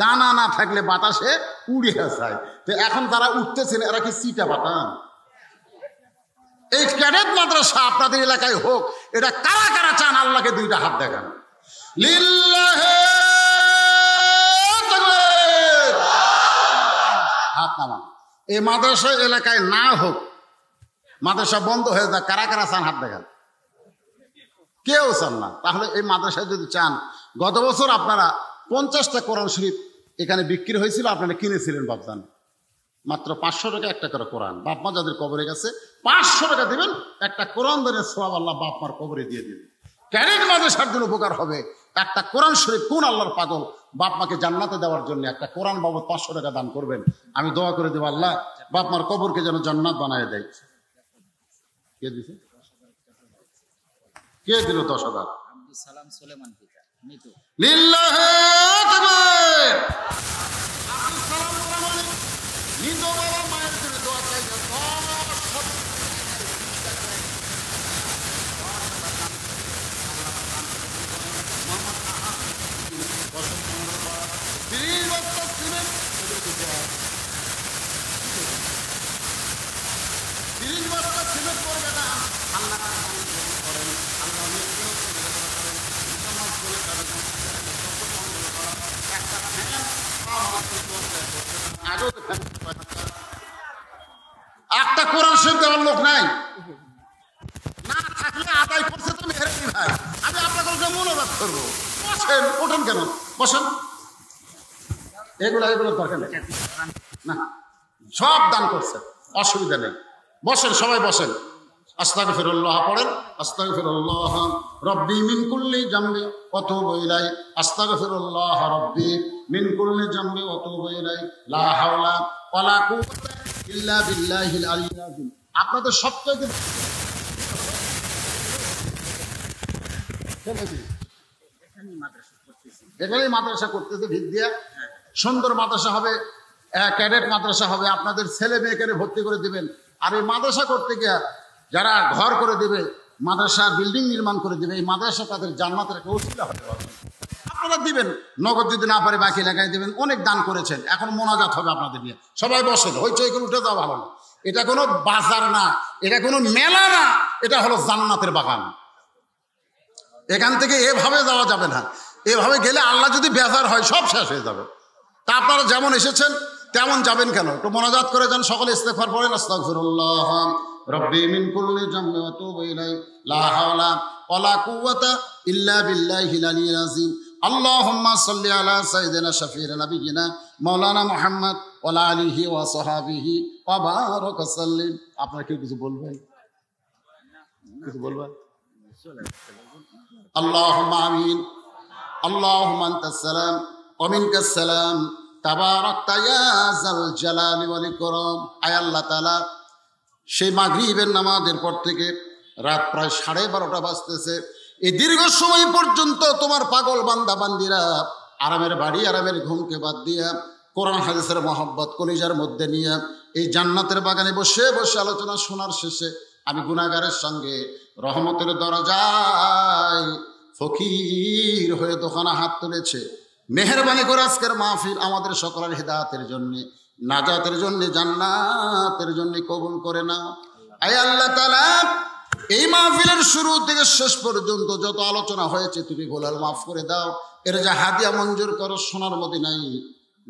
দানা না থাকলে বাতাসে উড়ে যায় তো এখন তারা উঠতেছেন এরা কি চিটা বাটান এই ক্যাডেট মাদ্রাসা আপনাদের এলাকায় হোক এটা কারা কারা চান আল্লাহকে দুইটা হাত দেখান হাত নামান এই মাদ্রাসা এলাকায় না হোক মাদ্রাসা বন্ধ হয়ে যায় কারা কারা চান হাত দেখান কেউ চান না তাহলে এই মাদ্রাসায় যদি চান গত বছর আপনারা পঞ্চাশটা কোরআন শরীফ এখানে বিক্রি হয়েছিল আপনারা কিনেছিলেন বাপদান মাত্র পাঁচশো টাকা একটা করে কোরআন বাপমা যাদের কবরে গেছে পাঁচশো টাকা দেবেন একটা কোরআন দানের সব আল্লাহ বাপমার কবরে দিয়ে দেবেন ক্যারেট মাদ্রাসার জন্য উপকার হবে একটা কোরআন শরীফ কোন আল্লাহর পাগল বাপ জান্নাতে দেওয়ার জন্য একটা কোরআন বাবদ পাঁচশো টাকা দান করবেন আমি দোয়া করে দেবো আল্লাহ বাপমার কবরকে যেন জান্নাত বানায় দেয় কে দিছে কে দিল দশ হাজার সালাম সোলেমান তিরিশ বছর সিমেন্ট করবে না আল্লাহ করেন আল্লাহ একটা কোরআন শরীফ দেওয়ার লোক নাই না থাকলে আদায় করছে তো মেহরাবি ভাই আমি ওকে মনোবাদ করবো বসেন ওঠেন কেন বসেন এগুলো এগুলো দরকার না সব দান করছে অসুবিধা নেই বসেন সবাই বসেন আস্তাক ফিরুল্লাহ পড়েন আস্তাক ফিরুল্লাহ রব্বি মিন কুল্লি জামবে অত বইলাই আস্তাক ফিরুল্লাহ রব্বি মিন কুল্লি জামবে অত বইলাই লা হাওলা ওয়ালা কুওয়াতা ইল্লা বিল্লাহিল আলিয়্যিল আপনাদের সবচেয়ে এখানেই মাদ্রাসা করতেছে ভিত দিয়া সুন্দর মাদ্রাসা হবে ক্যাডেট মাদ্রাসা হবে আপনাদের ছেলে মেয়েকে ভর্তি করে দিবেন আর এই মাদ্রাসা করতে গিয়ে যারা ঘর করে দেবে মাদ্রাসা বিল্ডিং নির্মাণ করে দেবে এই মাদ্রাসা তাদের জান্নাতের একটা অসুবিধা হতে পারবে আপনারা দিবেন নগদ যদি না পারে বাকি এলাকায় দেবেন অনেক দান করেছেন এখন মোনাজাত হবে আপনাদের নিয়ে সবাই বসেন হইচই করে উঠে যাওয়া ভালো না এটা কোনো বাজার না এটা কোনো মেলা না এটা হলো জান্নাতের বাগান এখান থেকে এভাবে যাওয়া যাবে না এভাবে গেলে আল্লাহ যদি বেজার হয় সব শেষ হয়ে যাবে তা আপনারা যেমন এসেছেন তেমন যাবেন কেন একটু মোনাজাত করে যান সকলে ইস্তেফার পরে আস্তাক ফিরুল্লাহ রব্বি মিন কুল্লি জামবি ওয়া তুবু ইলাই লা হাওলা ওয়া লা কুওয়াতা ইল্লা বিল্লাহিল আলিয়্যিল আযীম আল্লাহুম্মা সাল্লি আলা সাইয়্যিদিনা শাফি'না নাবিয়িনা মাওলানা মুহাম্মদ ওয়া আলিহি ওয়া সাহাবিহি ওয়া বারাক সাল্লিম আপনারা কি কিছু বলবেন কিছু বলবেন اللهم آمين اللهم أنت السلام ومنك السلام তাবারাকতা ইয়া জাল জালালি আল্লাহ সেই মাগরিবের নামাজের পর থেকে রাত প্রায় সাড়ে বারোটা বাজতেছে এই দীর্ঘ সময় পর্যন্ত তোমার পাগল বান্দা বান্দিরা আরামের বাড়ি আরামের ঘুমকে বাদ দিয়া কোরআন হাদিসের মহব্বত কলিজার মধ্যে নিয়ে এই জান্নাতের বাগানে বসে বসে আলোচনা শোনার শেষে আমি গুণাগারের সঙ্গে রহমতের দরজায় ফকির হয়ে দোকানা হাত তুলেছে মেহরবানি করে আজকের মাহফিল আমাদের সকলের হেদায়াতের জন্যে নাজাতের জন্য জান্নাতের জন্য কবুল করে নাও আয় আল্লাহ তালা এই মাহফিলের শুরু থেকে শেষ পর্যন্ত যত আলোচনা হয়েছে তুমি গোলাল মাফ করে দাও এর যা হাদিয়া মঞ্জুর করো সোনার মতি নাই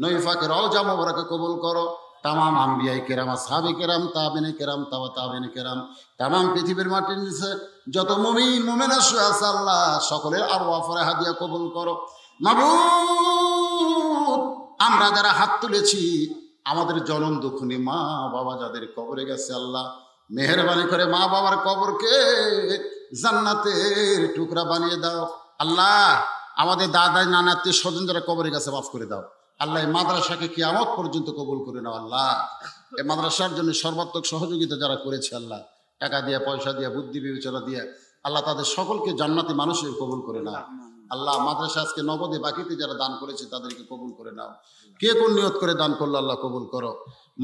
নৈফাকে রওজা মোবারকে কবুল করো তামাম আম্বিয়াই কেরাম সাহাবি কেরাম তাবিনে কেরাম তাবা তাবিনে কেরাম তামাম পৃথিবীর মাটি নিচে যত মমি মোমেন আছে আল্লাহ সকলের আর ওয়াফরে হাদিয়া কবুল করো মাবুদ আমরা যারা হাত তুলেছি আমাদের জনম দুঃখনি মা বাবা যাদের কবরে গেছে আল্লাহ মেহরবানি করে মা বাবার কবরকে জান্নাতের টুকরা বানিয়ে দাও আল্লাহ আমাদের দাদা নানাতে স্বজন যারা কবরে গেছে মাফ করে দাও আল্লাহ এই মাদ্রাসাকে আমত পর্যন্ত কবুল করে নাও আল্লাহ এই মাদ্রাসার জন্য সর্বাত্মক সহযোগিতা যারা করেছে আল্লাহ টাকা দিয়া পয়সা দিয়া বুদ্ধি বিবেচনা দিয়া আল্লাহ তাদের সকলকে জান্নাতি মানুষের কবুল করে না আল্লাহ মাদ্রাসা আজকে নগদে বাকিতে যারা দান করেছে তাদেরকে কবুল করে নাও কে কোন নিয়ত করে দান করলো আল্লাহ কবুল করো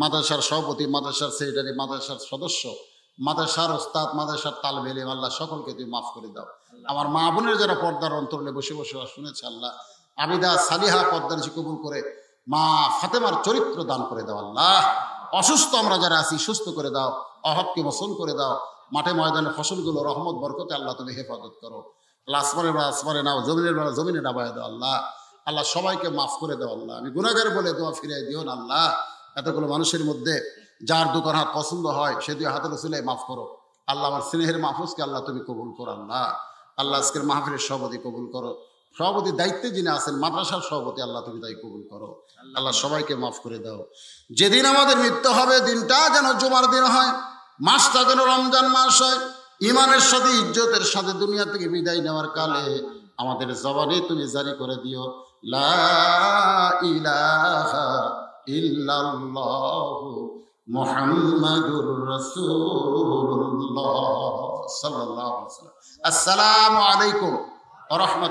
মাদ্রাসার সভাপতি মাদ্রাসার সেক্রেটারি মাদ্রাসার সদস্য মাদ্রাসার ওস্তাদ মাদ্রাসার তাল মেলে আল্লাহ সকলকে তুমি মাফ করে দাও আমার মা বোনের যারা পর্দার অন্তরণে বসে বসে শুনেছে আল্লাহ আবিদা সালিহা পর্দার যে কবুল করে মা ফাতেমার চরিত্র দান করে দাও আল্লাহ অসুস্থ আমরা যারা আছি সুস্থ করে দাও অহককে মোসন করে দাও মাঠে ময়দানে ফসলগুলো রহমত বরকতে আল্লাহ তুমি হেফাজত করো লাসমানের বেলা আসমানে নাও জমিনের বেলা জমিনে নামায় দেওয়া আল্লাহ আল্লাহ সবাইকে মাফ করে দেওয়া আল্লাহ আমি গুণাগার বলে দোয়া ফিরিয়ে দিও না আল্লাহ এতগুলো মানুষের মধ্যে যার দোকান হাত পছন্দ হয় সে দুই হাতের চুলে মাফ করো আল্লাহ আমার স্নেহের মাহফুজকে আল্লাহ তুমি কবুল করো আল্লাহ আল্লাহ আজকের মাহফিলের সভাপতি কবুল করো সভাপতি দায়িত্বে যিনি আছেন মাদ্রাসার সভাপতি আল্লাহ তুমি তাই কবুল করো আল্লাহ সবাইকে মাফ করে দাও যেদিন আমাদের মৃত্যু হবে দিনটা যেন জুমার দিন হয় মাসটা যেন রমজান মাস হয় ইমানের সাথে ইজ্জতের সাথে দুনিয়া থেকে বিদায় নেওয়ার কালে আমাদের জবানে তুমি জারি করে দিও লা আলাইকুম